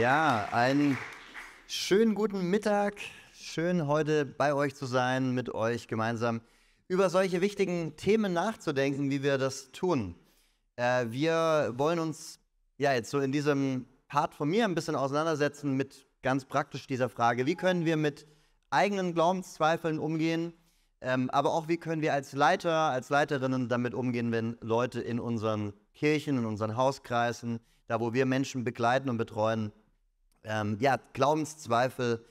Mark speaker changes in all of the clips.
Speaker 1: Ja, einen schönen guten Mittag. Schön heute bei euch zu sein, mit euch gemeinsam über solche wichtigen Themen nachzudenken, wie wir das tun. Äh, wir wollen uns ja jetzt so in diesem Part von mir ein bisschen auseinandersetzen mit ganz praktisch dieser Frage, wie können wir mit eigenen Glaubenszweifeln umgehen, ähm, aber auch wie können wir als Leiter, als Leiterinnen damit umgehen, wenn Leute in unseren Kirchen, in unseren Hauskreisen, da wo wir Menschen begleiten und betreuen, ähm, ja, Glaubenszweifel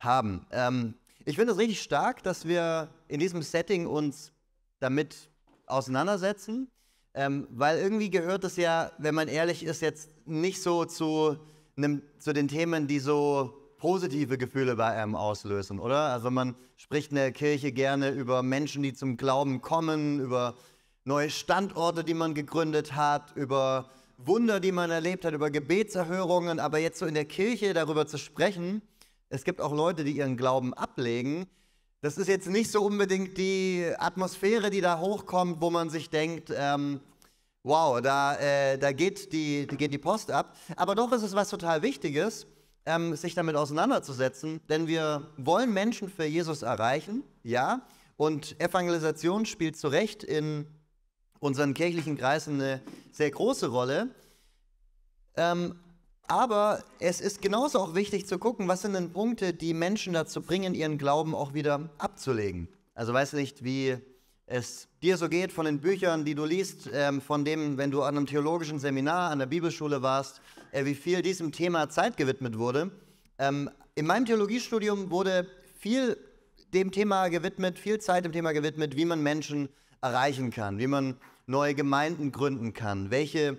Speaker 1: haben. Ähm, ich finde es richtig stark, dass wir in diesem Setting uns damit auseinandersetzen, ähm, weil irgendwie gehört es ja, wenn man ehrlich ist, jetzt nicht so zu, einem, zu den Themen, die so positive Gefühle bei einem auslösen, oder? Also man spricht in der Kirche gerne über Menschen, die zum Glauben kommen, über neue Standorte, die man gegründet hat, über Wunder, die man erlebt hat, über Gebetserhörungen, aber jetzt so in der Kirche darüber zu sprechen, es gibt auch Leute, die ihren Glauben ablegen. Das ist jetzt nicht so unbedingt die Atmosphäre, die da hochkommt, wo man sich denkt, ähm, wow, da, äh, da geht, die, die, geht die Post ab. Aber doch ist es was total Wichtiges, ähm, sich damit auseinanderzusetzen, denn wir wollen Menschen für Jesus erreichen, ja, und Evangelisation spielt zu Recht in unseren kirchlichen Kreisen eine sehr große Rolle. Ähm, aber es ist genauso auch wichtig zu gucken, was sind denn Punkte, die Menschen dazu bringen, ihren Glauben auch wieder abzulegen. Also weiß nicht, wie es dir so geht von den Büchern, die du liest, ähm, von dem, wenn du an einem theologischen Seminar an der Bibelschule warst, äh, wie viel diesem Thema Zeit gewidmet wurde. Ähm, in meinem Theologiestudium wurde viel dem Thema gewidmet, viel Zeit dem Thema gewidmet, wie man Menschen erreichen kann, wie man neue Gemeinden gründen kann, welche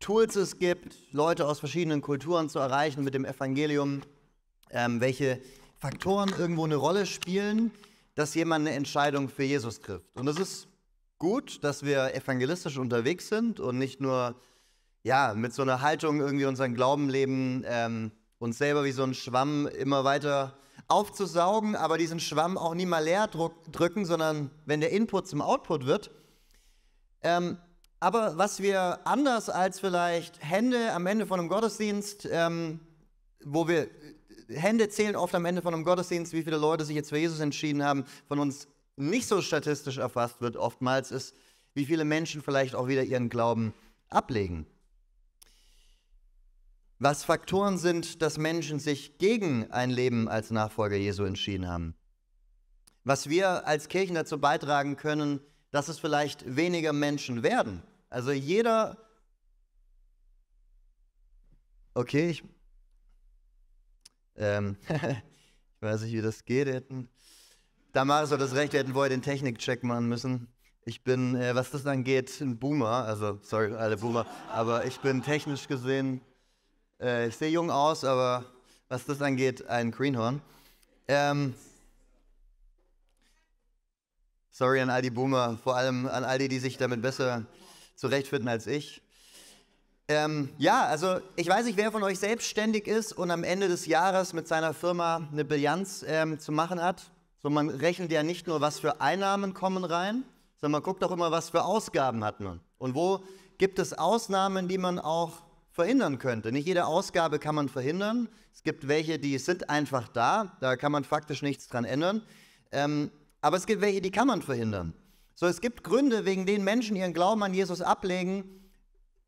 Speaker 1: Tools es gibt, Leute aus verschiedenen Kulturen zu erreichen mit dem Evangelium, ähm, welche Faktoren irgendwo eine Rolle spielen, dass jemand eine Entscheidung für Jesus trifft. Und es ist gut, dass wir evangelistisch unterwegs sind und nicht nur ja, mit so einer Haltung irgendwie unseren Glauben leben, ähm, uns selber wie so einen Schwamm immer weiter aufzusaugen, aber diesen Schwamm auch nie mal leer drücken, sondern wenn der Input zum Output wird, ähm, aber was wir anders als vielleicht Hände am Ende von einem Gottesdienst, ähm, wo wir äh, Hände zählen oft am Ende von einem Gottesdienst, wie viele Leute sich jetzt für Jesus entschieden haben, von uns nicht so statistisch erfasst wird oftmals, ist, wie viele Menschen vielleicht auch wieder ihren Glauben ablegen. Was Faktoren sind, dass Menschen sich gegen ein Leben als Nachfolger Jesu entschieden haben. Was wir als Kirchen dazu beitragen können, dass es vielleicht weniger Menschen werden. Also jeder... Okay, ich... Ähm, ich weiß nicht, wie das geht, hätten... Damaris hat das Recht, wir hätten wohl den Technikcheck machen müssen. Ich bin, äh, was das angeht, ein Boomer. Also, sorry, alle Boomer. Aber ich bin technisch gesehen, äh, ich sehe jung aus, aber was das angeht, ein Greenhorn. Ähm, Sorry an all die Boomer, vor allem an all die, die sich damit besser zurechtfinden als ich. Ähm, ja, also ich weiß nicht, wer von euch selbstständig ist und am Ende des Jahres mit seiner Firma eine Bilanz ähm, zu machen hat. So, man rechnet ja nicht nur, was für Einnahmen kommen rein, sondern man guckt auch immer, was für Ausgaben hat man. Und wo gibt es Ausnahmen, die man auch verhindern könnte. Nicht jede Ausgabe kann man verhindern. Es gibt welche, die sind einfach da, da kann man faktisch nichts dran ändern. Ähm, aber es gibt welche, die kann man verhindern. So, es gibt Gründe, wegen denen Menschen ihren Glauben an Jesus ablegen.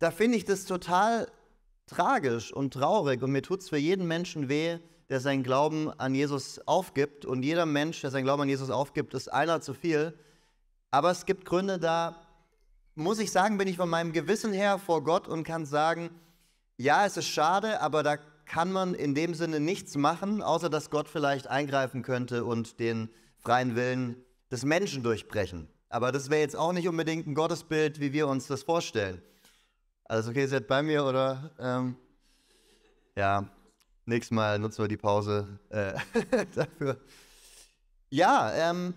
Speaker 1: Da finde ich das total tragisch und traurig und mir tut es für jeden Menschen weh, der seinen Glauben an Jesus aufgibt. Und jeder Mensch, der seinen Glauben an Jesus aufgibt, ist einer zu viel. Aber es gibt Gründe, da muss ich sagen, bin ich von meinem Gewissen her vor Gott und kann sagen, ja, es ist schade, aber da kann man in dem Sinne nichts machen, außer dass Gott vielleicht eingreifen könnte und den freien Willen des Menschen durchbrechen. Aber das wäre jetzt auch nicht unbedingt ein Gottesbild, wie wir uns das vorstellen. Also okay, seid bei mir oder? Ähm, ja, nächstes Mal nutzen wir die Pause äh, dafür. Ja, ähm,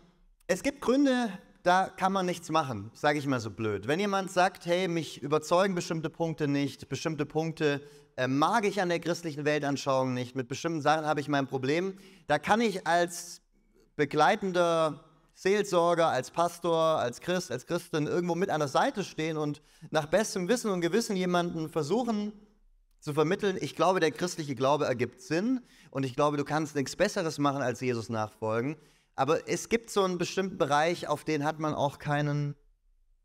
Speaker 1: es gibt Gründe, da kann man nichts machen, sage ich mal so blöd. Wenn jemand sagt, hey, mich überzeugen bestimmte Punkte nicht, bestimmte Punkte äh, mag ich an der christlichen Weltanschauung nicht, mit bestimmten Sachen habe ich mein Problem, da kann ich als begleitender Seelsorger, als Pastor, als Christ, als Christin irgendwo mit an der Seite stehen und nach bestem Wissen und Gewissen jemanden versuchen zu vermitteln, ich glaube, der christliche Glaube ergibt Sinn und ich glaube, du kannst nichts Besseres machen als Jesus nachfolgen. Aber es gibt so einen bestimmten Bereich, auf den hat man auch keinen,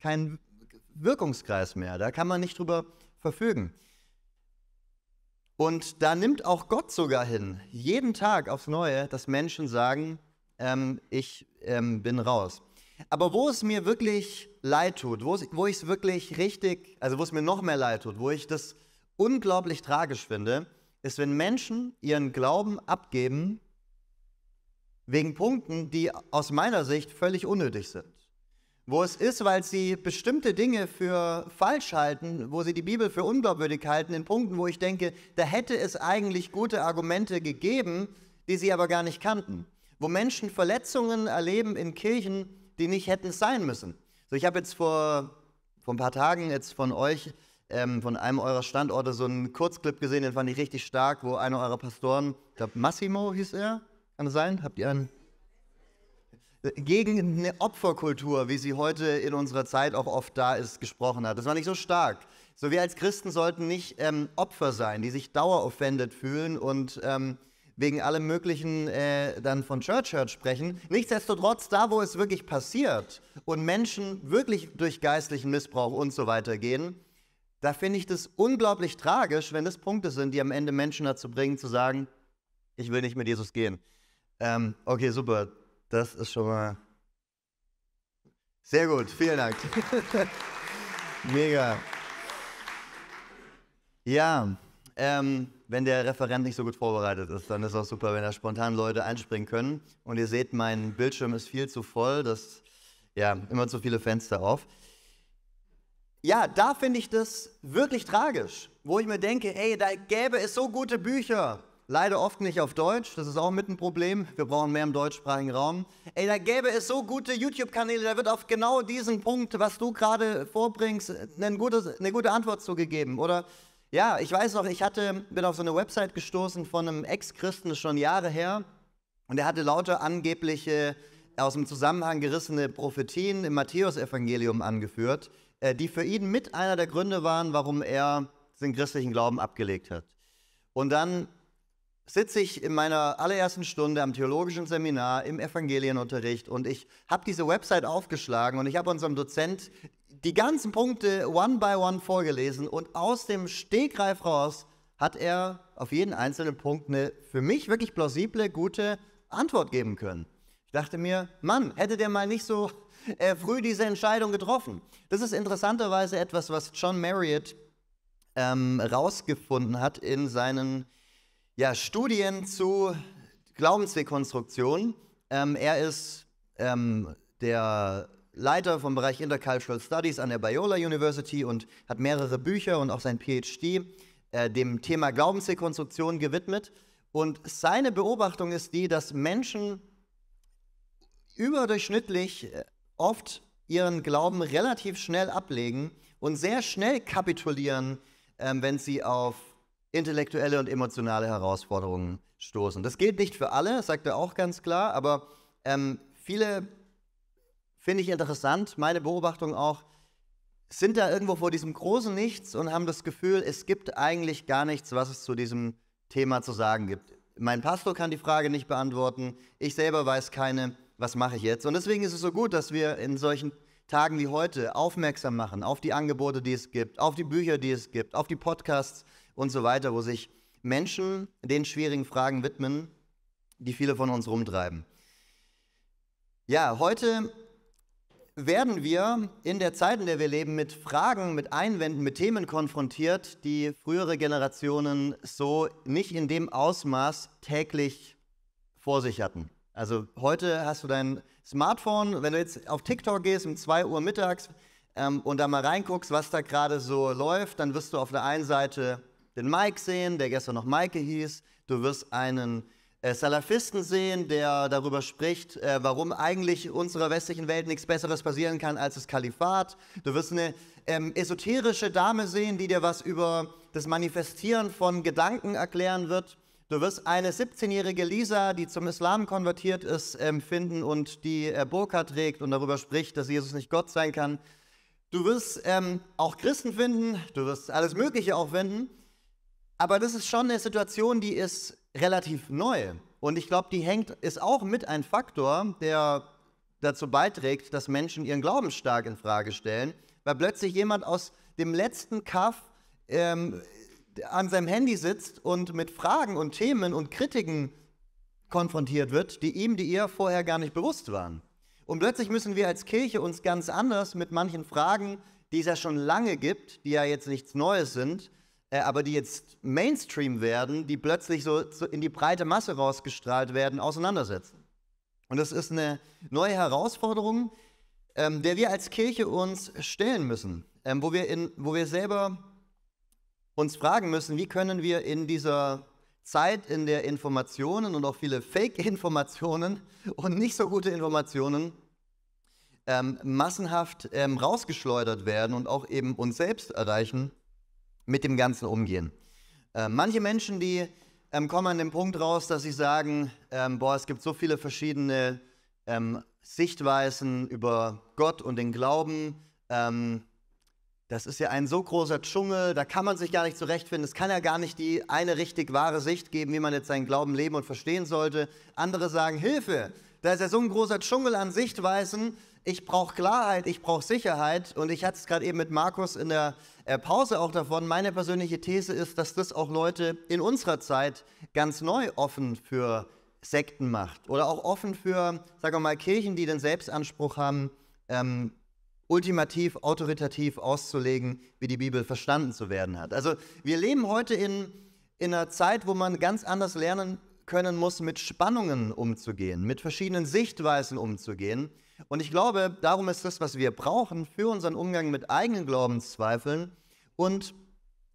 Speaker 1: keinen Wirkungskreis mehr. Da kann man nicht drüber verfügen. Und da nimmt auch Gott sogar hin, jeden Tag aufs Neue, dass Menschen sagen, ähm, ich ähm, bin raus. Aber wo es mir wirklich leid tut, wo, es, wo ich es wirklich richtig, also wo es mir noch mehr leid tut, wo ich das unglaublich tragisch finde, ist, wenn Menschen ihren Glauben abgeben wegen Punkten, die aus meiner Sicht völlig unnötig sind. Wo es ist, weil sie bestimmte Dinge für falsch halten, wo sie die Bibel für unglaubwürdig halten, in Punkten, wo ich denke, da hätte es eigentlich gute Argumente gegeben, die sie aber gar nicht kannten wo Menschen Verletzungen erleben in Kirchen, die nicht hätten sein müssen. So, ich habe jetzt vor, vor ein paar Tagen jetzt von euch, ähm, von einem eurer Standorte, so einen Kurzclip gesehen, den fand ich richtig stark, wo einer eurer Pastoren, ich glaube Massimo hieß er, kann das sein? Habt ihr einen? Gegen eine Opferkultur, wie sie heute in unserer Zeit auch oft da ist, gesprochen hat. Das war nicht so stark. So, wir als Christen sollten nicht ähm, Opfer sein, die sich daueroffendet fühlen und ähm, wegen allem Möglichen äh, dann von Church Church sprechen. Nichtsdestotrotz, da wo es wirklich passiert und Menschen wirklich durch geistlichen Missbrauch und so weiter gehen, da finde ich das unglaublich tragisch, wenn das Punkte sind, die am Ende Menschen dazu bringen, zu sagen, ich will nicht mit Jesus gehen. Ähm, okay, super. Das ist schon mal sehr gut. Vielen Dank. Mega. Ja. Ähm, wenn der Referent nicht so gut vorbereitet ist, dann ist auch super, wenn da spontan Leute einspringen können. Und ihr seht, mein Bildschirm ist viel zu voll, das ja immer zu viele Fenster auf. Ja, da finde ich das wirklich tragisch, wo ich mir denke, ey, da gäbe es so gute Bücher. Leider oft nicht auf Deutsch, das ist auch mit ein Problem. Wir brauchen mehr im deutschsprachigen Raum. Ey, da gäbe es so gute YouTube-Kanäle, da wird auf genau diesen Punkt, was du gerade vorbringst, eine gute, eine gute Antwort zugegeben. Oder ja, ich weiß noch, ich hatte, bin auf so eine Website gestoßen von einem Ex-Christen, das ist schon Jahre her, und er hatte lauter angebliche, aus dem Zusammenhang gerissene Prophetien im Matthäusevangelium angeführt, äh, die für ihn mit einer der Gründe waren, warum er den christlichen Glauben abgelegt hat. Und dann sitze ich in meiner allerersten Stunde am theologischen Seminar im Evangelienunterricht und ich habe diese Website aufgeschlagen und ich habe unserem Dozent die ganzen Punkte one by one vorgelesen und aus dem Stegreif raus hat er auf jeden einzelnen Punkt eine für mich wirklich plausible, gute Antwort geben können. Ich dachte mir, Mann, hätte der mal nicht so äh, früh diese Entscheidung getroffen. Das ist interessanterweise etwas, was John Marriott ähm, rausgefunden hat in seinen ja, Studien zu Glaubensrekonstruktion. Ähm, er ist ähm, der Leiter vom Bereich Intercultural Studies an der Biola University und hat mehrere Bücher und auch sein PhD äh, dem Thema Glaubensrekonstruktion gewidmet. Und seine Beobachtung ist die, dass Menschen überdurchschnittlich äh, oft ihren Glauben relativ schnell ablegen und sehr schnell kapitulieren, äh, wenn sie auf intellektuelle und emotionale Herausforderungen stoßen. Das gilt nicht für alle, sagt er auch ganz klar, aber ähm, viele finde ich interessant, meine Beobachtung auch, sind da irgendwo vor diesem großen Nichts und haben das Gefühl, es gibt eigentlich gar nichts, was es zu diesem Thema zu sagen gibt. Mein Pastor kann die Frage nicht beantworten, ich selber weiß keine, was mache ich jetzt. Und deswegen ist es so gut, dass wir in solchen Tagen wie heute aufmerksam machen auf die Angebote, die es gibt, auf die Bücher, die es gibt, auf die Podcasts und so weiter, wo sich Menschen den schwierigen Fragen widmen, die viele von uns rumtreiben. Ja, heute werden wir in der Zeit, in der wir leben, mit Fragen, mit Einwänden, mit Themen konfrontiert, die frühere Generationen so nicht in dem Ausmaß täglich vor sich hatten. Also heute hast du dein Smartphone, wenn du jetzt auf TikTok gehst um 2 Uhr mittags ähm, und da mal reinguckst, was da gerade so läuft, dann wirst du auf der einen Seite den Mike sehen, der gestern noch Maike hieß. Du wirst einen äh, Salafisten sehen, der darüber spricht, äh, warum eigentlich unserer westlichen Welt nichts Besseres passieren kann als das Kalifat. Du wirst eine ähm, esoterische Dame sehen, die dir was über das Manifestieren von Gedanken erklären wird. Du wirst eine 17-jährige Lisa, die zum Islam konvertiert ist, ähm, finden und die äh, Burka trägt und darüber spricht, dass Jesus nicht Gott sein kann. Du wirst ähm, auch Christen finden, du wirst alles Mögliche auch finden. Aber das ist schon eine Situation, die ist relativ neu. Und ich glaube, die hängt, ist auch mit ein Faktor, der dazu beiträgt, dass Menschen ihren Glauben stark in Frage stellen, weil plötzlich jemand aus dem letzten Kaff ähm, an seinem Handy sitzt und mit Fragen und Themen und Kritiken konfrontiert wird, die ihm, die ihr vorher gar nicht bewusst waren. Und plötzlich müssen wir als Kirche uns ganz anders mit manchen Fragen, die es ja schon lange gibt, die ja jetzt nichts Neues sind, äh, aber die jetzt Mainstream werden, die plötzlich so in die breite Masse rausgestrahlt werden, auseinandersetzen. Und das ist eine neue Herausforderung, ähm, der wir als Kirche uns stellen müssen, ähm, wo, wir in, wo wir selber uns fragen müssen, wie können wir in dieser Zeit, in der Informationen und auch viele Fake-Informationen und nicht so gute Informationen ähm, massenhaft ähm, rausgeschleudert werden und auch eben uns selbst erreichen, mit dem Ganzen umgehen. Äh, manche Menschen, die ähm, kommen an den Punkt raus, dass sie sagen, ähm, boah, es gibt so viele verschiedene ähm, Sichtweisen über Gott und den Glauben. Ähm, das ist ja ein so großer Dschungel, da kann man sich gar nicht zurechtfinden. Es kann ja gar nicht die eine richtig wahre Sicht geben, wie man jetzt seinen Glauben leben und verstehen sollte. Andere sagen, Hilfe, da ist ja so ein großer Dschungel an Sichtweisen, ich brauche Klarheit, ich brauche Sicherheit. Und ich hatte es gerade eben mit Markus in der äh, Pause auch davon. Meine persönliche These ist, dass das auch Leute in unserer Zeit ganz neu offen für Sekten macht oder auch offen für, sagen wir mal, Kirchen, die den Selbstanspruch haben, ähm, ultimativ, autoritativ auszulegen, wie die Bibel verstanden zu werden hat. Also wir leben heute in, in einer Zeit, wo man ganz anders lernen können muss, mit Spannungen umzugehen, mit verschiedenen Sichtweisen umzugehen. Und ich glaube, darum ist das, was wir brauchen für unseren Umgang mit eigenen Glaubenszweifeln und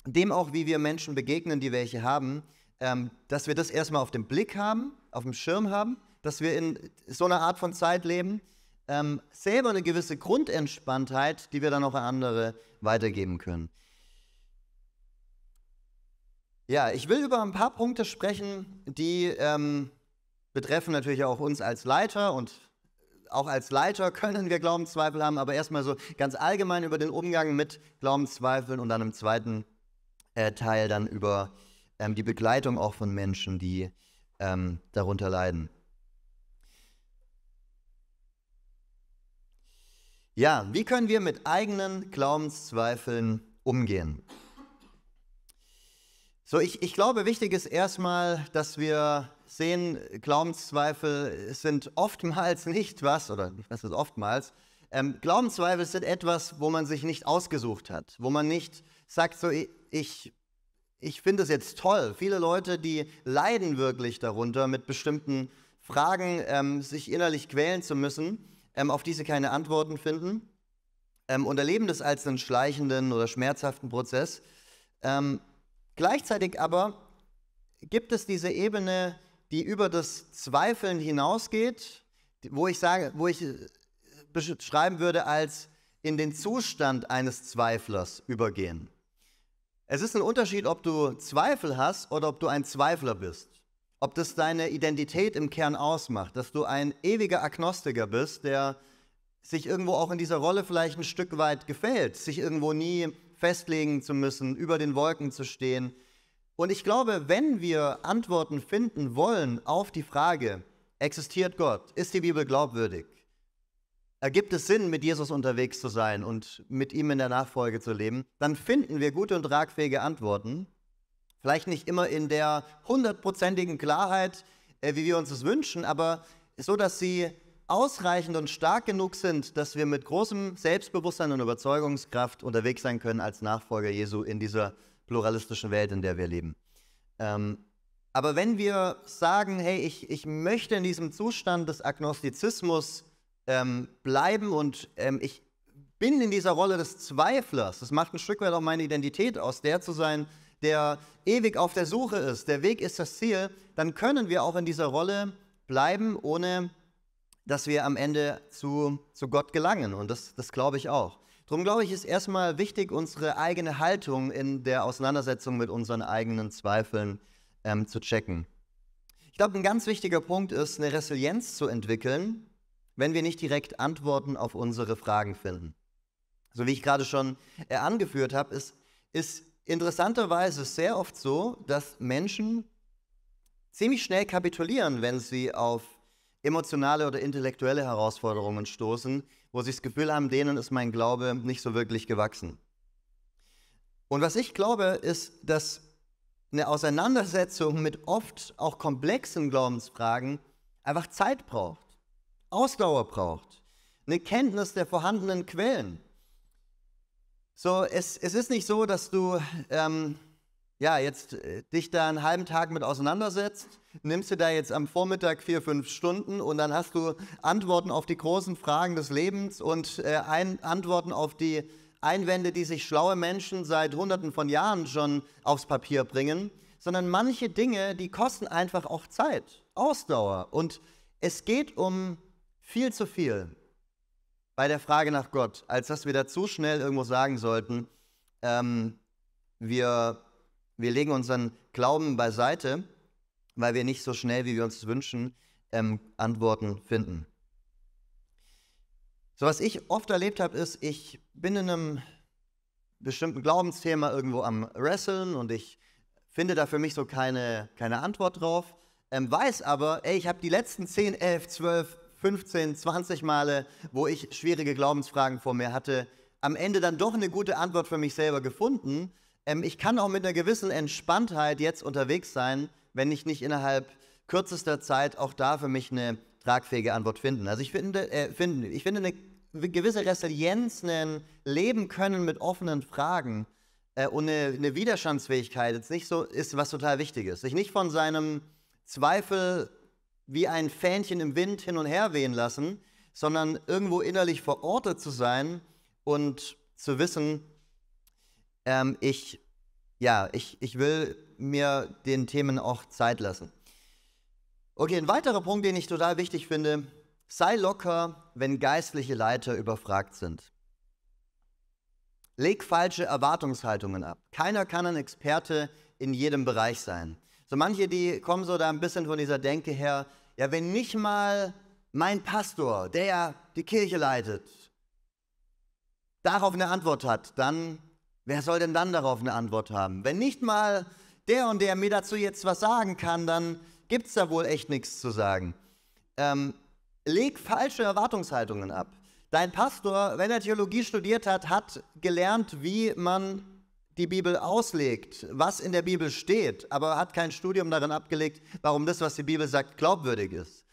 Speaker 1: dem auch, wie wir Menschen begegnen, die welche haben, ähm, dass wir das erstmal auf dem Blick haben, auf dem Schirm haben, dass wir in so einer Art von Zeit leben, ähm, selber eine gewisse Grundentspanntheit, die wir dann auch an andere weitergeben können. Ja, ich will über ein paar Punkte sprechen, die ähm, betreffen natürlich auch uns als Leiter und auch als Leiter können wir Glaubenszweifel haben, aber erstmal so ganz allgemein über den Umgang mit Glaubenszweifeln und dann im zweiten äh, Teil dann über ähm, die Begleitung auch von Menschen, die ähm, darunter leiden. Ja, wie können wir mit eigenen Glaubenszweifeln umgehen? So, ich, ich glaube, wichtig ist erstmal, dass wir sehen, Glaubenszweifel sind oftmals nicht was, oder was ist oftmals, ähm, Glaubenszweifel sind etwas, wo man sich nicht ausgesucht hat, wo man nicht sagt, so ich, ich finde es jetzt toll. Viele Leute, die leiden wirklich darunter, mit bestimmten Fragen ähm, sich innerlich quälen zu müssen, ähm, auf die sie keine Antworten finden ähm, und erleben das als einen schleichenden oder schmerzhaften Prozess. Ähm, gleichzeitig aber gibt es diese Ebene die über das Zweifeln hinausgeht, wo ich sage, wo ich äh, beschreiben würde als in den Zustand eines Zweiflers übergehen. Es ist ein Unterschied, ob du Zweifel hast oder ob du ein Zweifler bist. Ob das deine Identität im Kern ausmacht, dass du ein ewiger Agnostiker bist, der sich irgendwo auch in dieser Rolle vielleicht ein Stück weit gefällt, sich irgendwo nie festlegen zu müssen, über den Wolken zu stehen, und ich glaube, wenn wir Antworten finden wollen auf die Frage, existiert Gott, ist die Bibel glaubwürdig, ergibt es Sinn, mit Jesus unterwegs zu sein und mit ihm in der Nachfolge zu leben, dann finden wir gute und tragfähige Antworten. Vielleicht nicht immer in der hundertprozentigen Klarheit, äh, wie wir uns es wünschen, aber so, dass sie ausreichend und stark genug sind, dass wir mit großem Selbstbewusstsein und Überzeugungskraft unterwegs sein können als Nachfolger Jesu in dieser Welt pluralistischen Welt, in der wir leben. Ähm, aber wenn wir sagen, hey, ich, ich möchte in diesem Zustand des Agnostizismus ähm, bleiben und ähm, ich bin in dieser Rolle des Zweiflers, das macht ein Stück weit auch meine Identität aus, der zu sein, der ewig auf der Suche ist, der Weg ist das Ziel, dann können wir auch in dieser Rolle bleiben, ohne dass wir am Ende zu, zu Gott gelangen. Und das, das glaube ich auch. Darum glaube ich, ist erstmal wichtig, unsere eigene Haltung in der Auseinandersetzung mit unseren eigenen Zweifeln ähm, zu checken. Ich glaube, ein ganz wichtiger Punkt ist, eine Resilienz zu entwickeln, wenn wir nicht direkt Antworten auf unsere Fragen finden. So wie ich gerade schon äh, angeführt habe, ist, ist interessanterweise sehr oft so, dass Menschen ziemlich schnell kapitulieren, wenn sie auf emotionale oder intellektuelle Herausforderungen stoßen, wo sie das Gefühl haben, denen ist mein Glaube nicht so wirklich gewachsen. Und was ich glaube, ist, dass eine Auseinandersetzung mit oft auch komplexen Glaubensfragen einfach Zeit braucht, Ausdauer braucht, eine Kenntnis der vorhandenen Quellen. So, es, es ist nicht so, dass du ähm, ja, jetzt äh, dich da einen halben Tag mit auseinandersetzt, nimmst du da jetzt am Vormittag vier, fünf Stunden und dann hast du Antworten auf die großen Fragen des Lebens und äh, ein, Antworten auf die Einwände, die sich schlaue Menschen seit Hunderten von Jahren schon aufs Papier bringen, sondern manche Dinge, die kosten einfach auch Zeit, Ausdauer und es geht um viel zu viel bei der Frage nach Gott, als dass wir da zu schnell irgendwo sagen sollten, ähm, wir wir legen unseren Glauben beiseite, weil wir nicht so schnell, wie wir uns wünschen, ähm, Antworten finden. So, was ich oft erlebt habe, ist, ich bin in einem bestimmten Glaubensthema irgendwo am Wresteln und ich finde da für mich so keine, keine Antwort drauf, ähm, weiß aber, ey, ich habe die letzten 10, 11, 12, 15, 20 Male, wo ich schwierige Glaubensfragen vor mir hatte, am Ende dann doch eine gute Antwort für mich selber gefunden ähm, ich kann auch mit einer gewissen Entspanntheit jetzt unterwegs sein, wenn ich nicht innerhalb kürzester Zeit auch da für mich eine tragfähige Antwort finden. Also ich finde, äh, find, ich finde eine gewisse Resilienz, ein Leben können mit offenen Fragen äh, und eine, eine, Widerstandsfähigkeit jetzt nicht so ist was total Wichtiges. Sich nicht von seinem Zweifel wie ein Fähnchen im Wind hin und her wehen lassen, sondern irgendwo innerlich verortet zu sein und zu wissen, ähm, ich, ja, ich, ich will mir den Themen auch Zeit lassen. Okay, ein weiterer Punkt, den ich total wichtig finde, sei locker, wenn geistliche Leiter überfragt sind. Leg falsche Erwartungshaltungen ab. Keiner kann ein Experte in jedem Bereich sein. So manche, die kommen so da ein bisschen von dieser Denke her, ja, wenn nicht mal mein Pastor, der die Kirche leitet, darauf eine Antwort hat, dann Wer soll denn dann darauf eine Antwort haben? Wenn nicht mal der und der mir dazu jetzt was sagen kann, dann gibt es da wohl echt nichts zu sagen. Ähm, leg falsche Erwartungshaltungen ab. Dein Pastor, wenn er Theologie studiert hat, hat gelernt, wie man die Bibel auslegt, was in der Bibel steht, aber hat kein Studium darin abgelegt, warum das, was die Bibel sagt, glaubwürdig ist.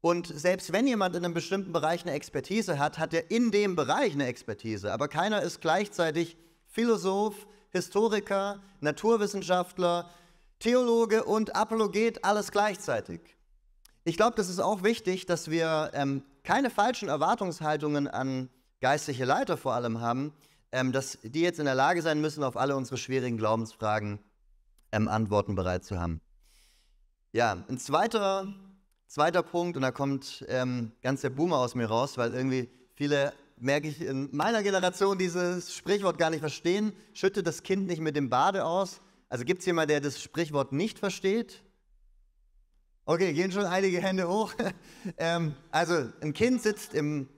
Speaker 1: Und selbst wenn jemand in einem bestimmten Bereich eine Expertise hat, hat er in dem Bereich eine Expertise, aber keiner ist gleichzeitig Philosoph, Historiker, Naturwissenschaftler, Theologe und Apologet, alles gleichzeitig. Ich glaube, das ist auch wichtig, dass wir ähm, keine falschen Erwartungshaltungen an geistliche Leiter vor allem haben, ähm, dass die jetzt in der Lage sein müssen, auf alle unsere schwierigen Glaubensfragen ähm, Antworten bereit zu haben. Ja, ein zweiter, zweiter Punkt, und da kommt ähm, ganz der Boomer aus mir raus, weil irgendwie viele merke ich in meiner Generation dieses Sprichwort gar nicht verstehen. Schütte das Kind nicht mit dem Bade aus. Also gibt es jemanden, der das Sprichwort nicht versteht? Okay, gehen schon einige Hände hoch. ähm, also ein Kind sitzt im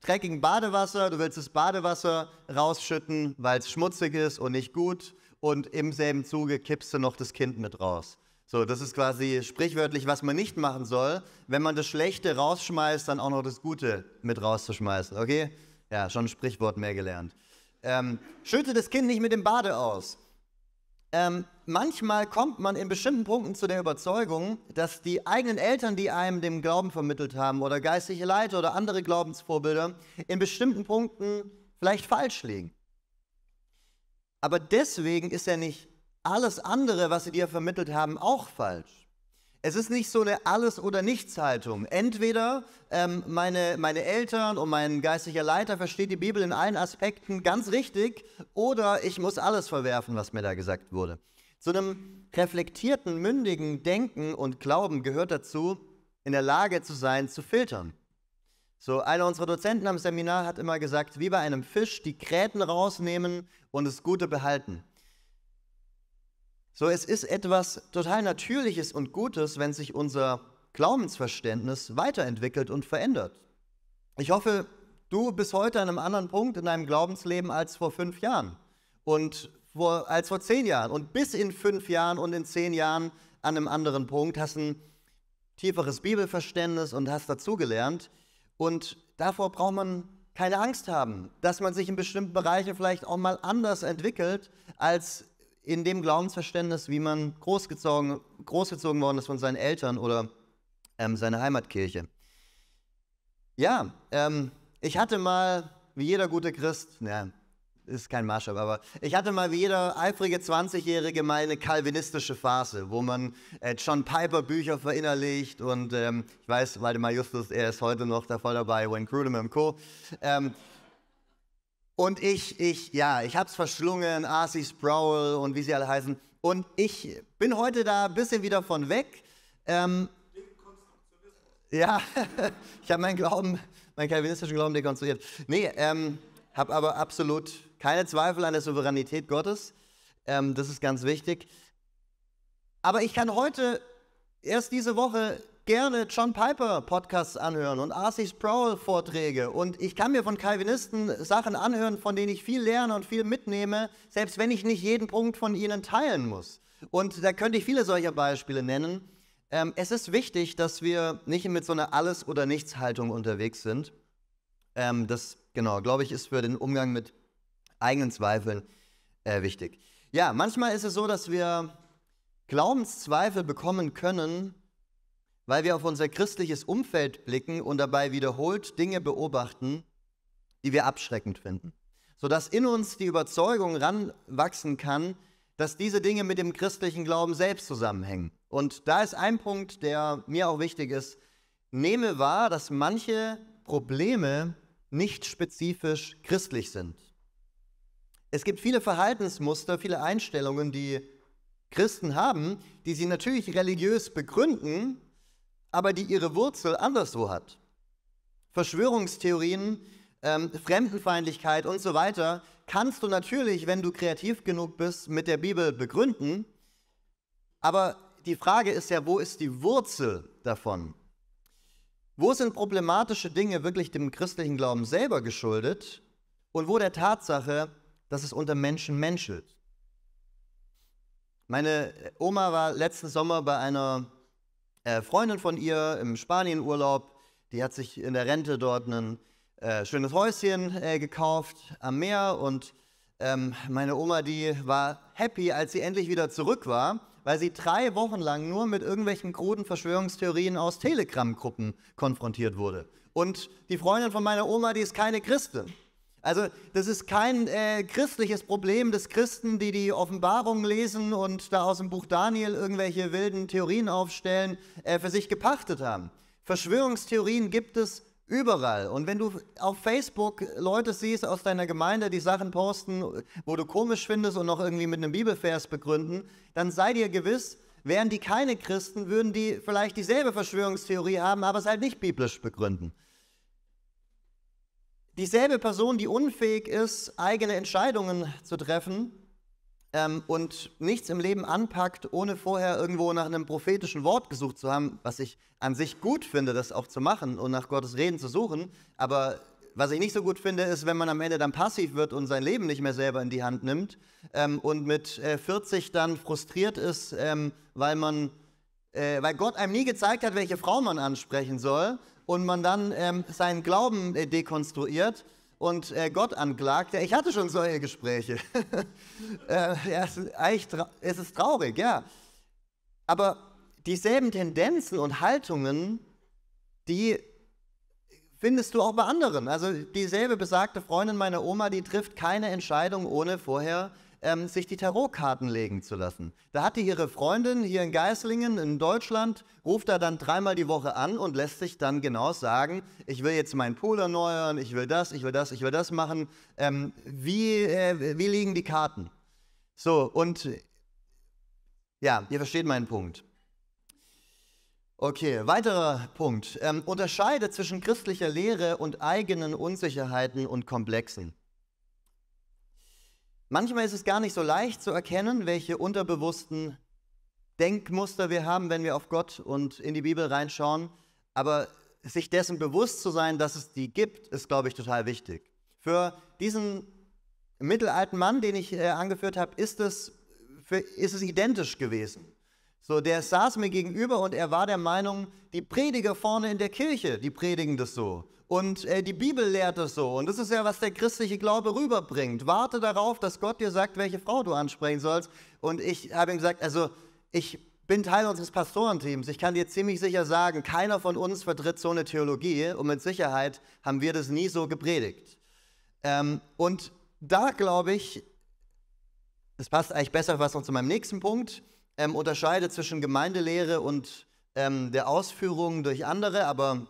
Speaker 1: dreckigen Badewasser, du willst das Badewasser rausschütten, weil es schmutzig ist und nicht gut. Und im selben Zuge kippst du noch das Kind mit raus. So, das ist quasi sprichwörtlich, was man nicht machen soll, wenn man das Schlechte rausschmeißt, dann auch noch das Gute mit rauszuschmeißen, okay? Ja, schon ein Sprichwort mehr gelernt. Ähm, schütte das Kind nicht mit dem Bade aus. Ähm, manchmal kommt man in bestimmten Punkten zu der Überzeugung, dass die eigenen Eltern, die einem den Glauben vermittelt haben oder geistliche Leiter oder andere Glaubensvorbilder, in bestimmten Punkten vielleicht falsch liegen. Aber deswegen ist ja nicht alles andere, was sie dir vermittelt haben, auch falsch. Es ist nicht so eine Alles- oder Nichts-Haltung. Entweder ähm, meine, meine Eltern und mein geistlicher Leiter versteht die Bibel in allen Aspekten ganz richtig, oder ich muss alles verwerfen, was mir da gesagt wurde. Zu einem reflektierten, mündigen Denken und Glauben gehört dazu, in der Lage zu sein, zu filtern. So, einer unserer Dozenten am Seminar hat immer gesagt, wie bei einem Fisch die Kräten rausnehmen und das Gute behalten. So, es ist etwas total Natürliches und Gutes, wenn sich unser Glaubensverständnis weiterentwickelt und verändert. Ich hoffe, du bist heute an einem anderen Punkt in deinem Glaubensleben als vor fünf Jahren und vor, als vor zehn Jahren und bis in fünf Jahren und in zehn Jahren an einem anderen Punkt, hast ein tieferes Bibelverständnis und hast dazugelernt. Und davor braucht man keine Angst haben, dass man sich in bestimmten Bereichen vielleicht auch mal anders entwickelt, als in dem Glaubensverständnis, wie man großgezogen, großgezogen worden ist von seinen Eltern oder ähm, seiner Heimatkirche. Ja, ähm, ich hatte mal, wie jeder gute Christ, ja, ist kein Maßstab, aber ich hatte mal wie jeder eifrige 20-Jährige mal eine kalvinistische Phase, wo man äh, John Piper Bücher verinnerlicht und ähm, ich weiß, Waldemar Justus, er ist heute noch da voll dabei, Wayne Crudem und Co. Ähm, und ich, ich, ja, ich hab's verschlungen, Arcee Sproul und wie sie alle heißen. Und ich bin heute da ein bisschen wieder von weg. Ähm, ja, ich habe meinen Glauben, meinen calvinistischen Glauben dekonstruiert. Nee, ähm, habe aber absolut keine Zweifel an der Souveränität Gottes. Ähm, das ist ganz wichtig. Aber ich kann heute, erst diese Woche, gerne John Piper Podcasts anhören und R.C. Sproul Vorträge und ich kann mir von Calvinisten Sachen anhören, von denen ich viel lerne und viel mitnehme, selbst wenn ich nicht jeden Punkt von ihnen teilen muss. Und da könnte ich viele solcher Beispiele nennen. Ähm, es ist wichtig, dass wir nicht mit so einer Alles- oder Nichts-Haltung unterwegs sind. Ähm, das, genau, glaube ich, ist für den Umgang mit eigenen Zweifeln äh, wichtig. Ja, manchmal ist es so, dass wir Glaubenszweifel bekommen können, weil wir auf unser christliches Umfeld blicken und dabei wiederholt Dinge beobachten, die wir abschreckend finden. Sodass in uns die Überzeugung ranwachsen kann, dass diese Dinge mit dem christlichen Glauben selbst zusammenhängen. Und da ist ein Punkt, der mir auch wichtig ist. Nehme wahr, dass manche Probleme nicht spezifisch christlich sind. Es gibt viele Verhaltensmuster, viele Einstellungen, die Christen haben, die sie natürlich religiös begründen, aber die ihre Wurzel anderswo hat. Verschwörungstheorien, ähm, Fremdenfeindlichkeit und so weiter kannst du natürlich, wenn du kreativ genug bist, mit der Bibel begründen. Aber die Frage ist ja, wo ist die Wurzel davon? Wo sind problematische Dinge wirklich dem christlichen Glauben selber geschuldet und wo der Tatsache, dass es unter Menschen menschelt? Meine Oma war letzten Sommer bei einer äh, Freundin von ihr im Spanienurlaub, die hat sich in der Rente dort ein äh, schönes Häuschen äh, gekauft am Meer und ähm, meine Oma, die war happy, als sie endlich wieder zurück war, weil sie drei Wochen lang nur mit irgendwelchen kruden Verschwörungstheorien aus Telegram-Gruppen konfrontiert wurde. Und die Freundin von meiner Oma, die ist keine Christin. Also das ist kein äh, christliches Problem des Christen, die die Offenbarung lesen und da aus dem Buch Daniel irgendwelche wilden Theorien aufstellen, äh, für sich gepachtet haben. Verschwörungstheorien gibt es überall. Und wenn du auf Facebook Leute siehst aus deiner Gemeinde, die Sachen posten, wo du komisch findest und noch irgendwie mit einem Bibelvers begründen, dann sei dir gewiss, wären die keine Christen, würden die vielleicht dieselbe Verschwörungstheorie haben, aber es halt nicht biblisch begründen. Dieselbe Person, die unfähig ist, eigene Entscheidungen zu treffen ähm, und nichts im Leben anpackt, ohne vorher irgendwo nach einem prophetischen Wort gesucht zu haben, was ich an sich gut finde, das auch zu machen und nach Gottes Reden zu suchen. Aber was ich nicht so gut finde, ist, wenn man am Ende dann passiv wird und sein Leben nicht mehr selber in die Hand nimmt ähm, und mit äh, 40 dann frustriert ist, ähm, weil man, äh, weil Gott einem nie gezeigt hat, welche Frau man ansprechen soll, und man dann ähm, seinen Glauben äh, dekonstruiert und äh, Gott anklagt. Ja, ich hatte schon solche Gespräche. äh, ja, es, ist es ist traurig, ja. Aber dieselben Tendenzen und Haltungen, die findest du auch bei anderen. Also dieselbe besagte Freundin meiner Oma, die trifft keine Entscheidung, ohne vorher äh, ähm, sich die Tarotkarten legen zu lassen. Da hat die ihre Freundin hier in Geislingen in Deutschland, ruft da dann dreimal die Woche an und lässt sich dann genau sagen, ich will jetzt meinen Pool erneuern, ich will das, ich will das, ich will das machen. Ähm, wie, äh, wie liegen die Karten? So, und ja, ihr versteht meinen Punkt. Okay, weiterer Punkt. Ähm, unterscheide zwischen christlicher Lehre und eigenen Unsicherheiten und Komplexen. Manchmal ist es gar nicht so leicht zu erkennen, welche unterbewussten Denkmuster wir haben, wenn wir auf Gott und in die Bibel reinschauen. Aber sich dessen bewusst zu sein, dass es die gibt, ist, glaube ich, total wichtig. Für diesen mittelalten Mann, den ich äh, angeführt habe, ist ist es identisch gewesen. So, der saß mir gegenüber und er war der Meinung, die Prediger vorne in der Kirche, die predigen das so. Und äh, die Bibel lehrt das so. Und das ist ja, was der christliche Glaube rüberbringt. Warte darauf, dass Gott dir sagt, welche Frau du ansprechen sollst. Und ich habe ihm gesagt, also ich bin Teil unseres Pastorenteams. Ich kann dir ziemlich sicher sagen, keiner von uns vertritt so eine Theologie. Und mit Sicherheit haben wir das nie so gepredigt. Ähm, und da glaube ich, das passt eigentlich besser was noch zu meinem nächsten Punkt ähm, unterscheidet zwischen Gemeindelehre und ähm, der Ausführung durch andere, aber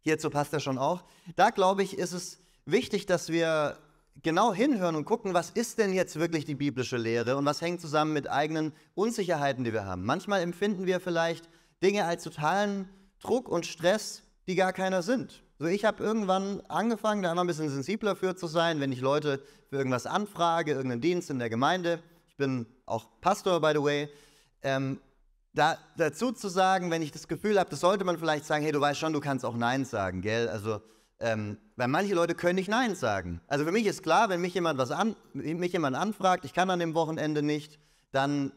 Speaker 1: hierzu passt er schon auch. Da glaube ich, ist es wichtig, dass wir genau hinhören und gucken, was ist denn jetzt wirklich die biblische Lehre und was hängt zusammen mit eigenen Unsicherheiten, die wir haben. Manchmal empfinden wir vielleicht Dinge als totalen Druck und Stress, die gar keiner sind. So, ich habe irgendwann angefangen, da immer ein bisschen sensibler für zu sein, wenn ich Leute für irgendwas anfrage, irgendeinen Dienst in der Gemeinde. Ich bin auch Pastor, by the way ähm, da, dazu zu sagen, wenn ich das Gefühl habe, das sollte man vielleicht sagen, hey, du weißt schon, du kannst auch Nein sagen, gell? Also, ähm, weil manche Leute können nicht Nein sagen. Also für mich ist klar, wenn mich jemand, was an, mich jemand anfragt, ich kann an dem Wochenende nicht, dann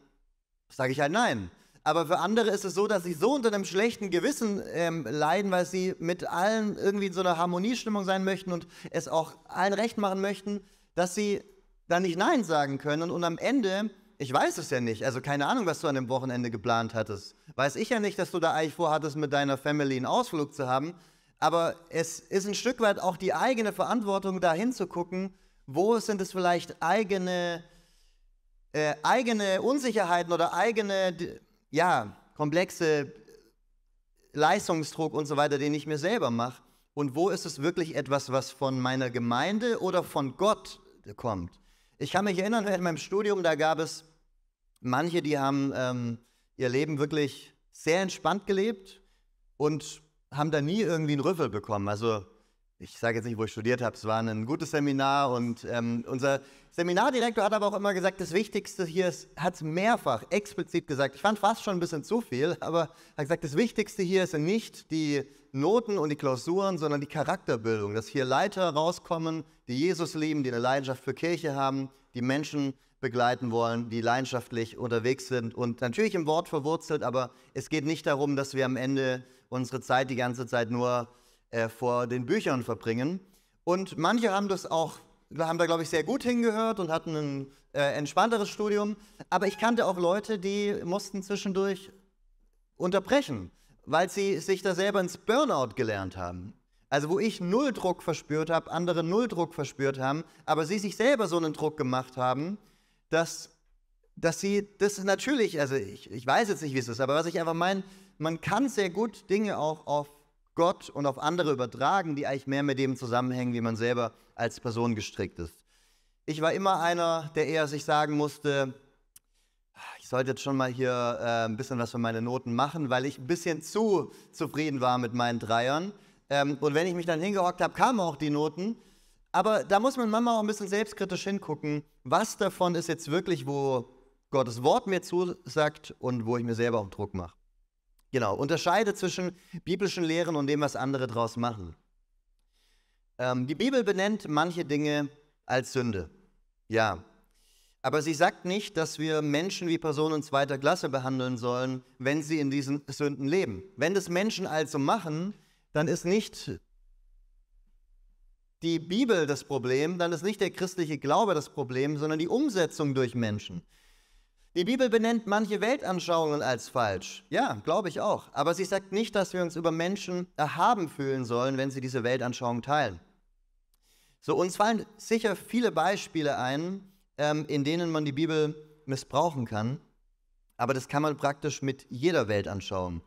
Speaker 1: sage ich halt Nein. Aber für andere ist es so, dass sie so unter einem schlechten Gewissen ähm, leiden, weil sie mit allen irgendwie in so einer Harmoniestimmung sein möchten und es auch allen recht machen möchten, dass sie dann nicht Nein sagen können. Und am Ende ich weiß es ja nicht. Also keine Ahnung, was du an dem Wochenende geplant hattest. Weiß ich ja nicht, dass du da eigentlich vorhattest, mit deiner Family einen Ausflug zu haben. Aber es ist ein Stück weit auch die eigene Verantwortung, da hinzugucken, wo sind es vielleicht eigene, äh, eigene Unsicherheiten oder eigene, ja, komplexe Leistungsdruck und so weiter, den ich mir selber mache. Und wo ist es wirklich etwas, was von meiner Gemeinde oder von Gott kommt? Ich kann mich erinnern, in meinem Studium, da gab es Manche, die haben ähm, ihr Leben wirklich sehr entspannt gelebt und haben da nie irgendwie einen Rüffel bekommen. Also ich sage jetzt nicht, wo ich studiert habe, es war ein gutes Seminar und ähm, unser Seminardirektor hat aber auch immer gesagt, das Wichtigste hier ist, hat es mehrfach explizit gesagt, ich fand fast schon ein bisschen zu viel, aber hat gesagt, das Wichtigste hier sind nicht die Noten und die Klausuren, sondern die Charakterbildung, dass hier Leiter rauskommen, die Jesus lieben, die eine Leidenschaft für Kirche haben, die Menschen begleiten wollen, die leidenschaftlich unterwegs sind und natürlich im Wort verwurzelt, aber es geht nicht darum, dass wir am Ende unsere Zeit die ganze Zeit nur äh, vor den Büchern verbringen. Und manche haben das auch, haben da glaube ich sehr gut hingehört und hatten ein äh, entspannteres Studium, aber ich kannte auch Leute, die mussten zwischendurch unterbrechen, weil sie sich da selber ins Burnout gelernt haben. Also wo ich null Druck verspürt habe, andere null Druck verspürt haben, aber sie sich selber so einen Druck gemacht haben, dass, dass sie, das ist natürlich, also ich, ich weiß jetzt nicht, wie es ist, aber was ich einfach meine, man kann sehr gut Dinge auch auf Gott und auf andere übertragen, die eigentlich mehr mit dem zusammenhängen, wie man selber als Person gestrickt ist. Ich war immer einer, der eher sich sagen musste, ich sollte jetzt schon mal hier äh, ein bisschen was für meine Noten machen, weil ich ein bisschen zu zufrieden war mit meinen Dreiern. Ähm, und wenn ich mich dann hingehockt habe, kamen auch die Noten. Aber da muss man manchmal auch ein bisschen selbstkritisch hingucken, was davon ist jetzt wirklich, wo Gottes Wort mir zusagt und wo ich mir selber auch Druck mache. Genau, unterscheide zwischen biblischen Lehren und dem, was andere daraus machen. Ähm, die Bibel benennt manche Dinge als Sünde. Ja. Aber sie sagt nicht, dass wir Menschen wie Personen zweiter Klasse behandeln sollen, wenn sie in diesen Sünden leben. Wenn das Menschen also machen, dann ist nicht die Bibel das Problem, dann ist nicht der christliche Glaube das Problem, sondern die Umsetzung durch Menschen. Die Bibel benennt manche Weltanschauungen als falsch. Ja, glaube ich auch. Aber sie sagt nicht, dass wir uns über Menschen erhaben fühlen sollen, wenn sie diese Weltanschauung teilen. So, uns fallen sicher viele Beispiele ein, ähm, in denen man die Bibel missbrauchen kann. Aber das kann man praktisch mit jeder Weltanschauung.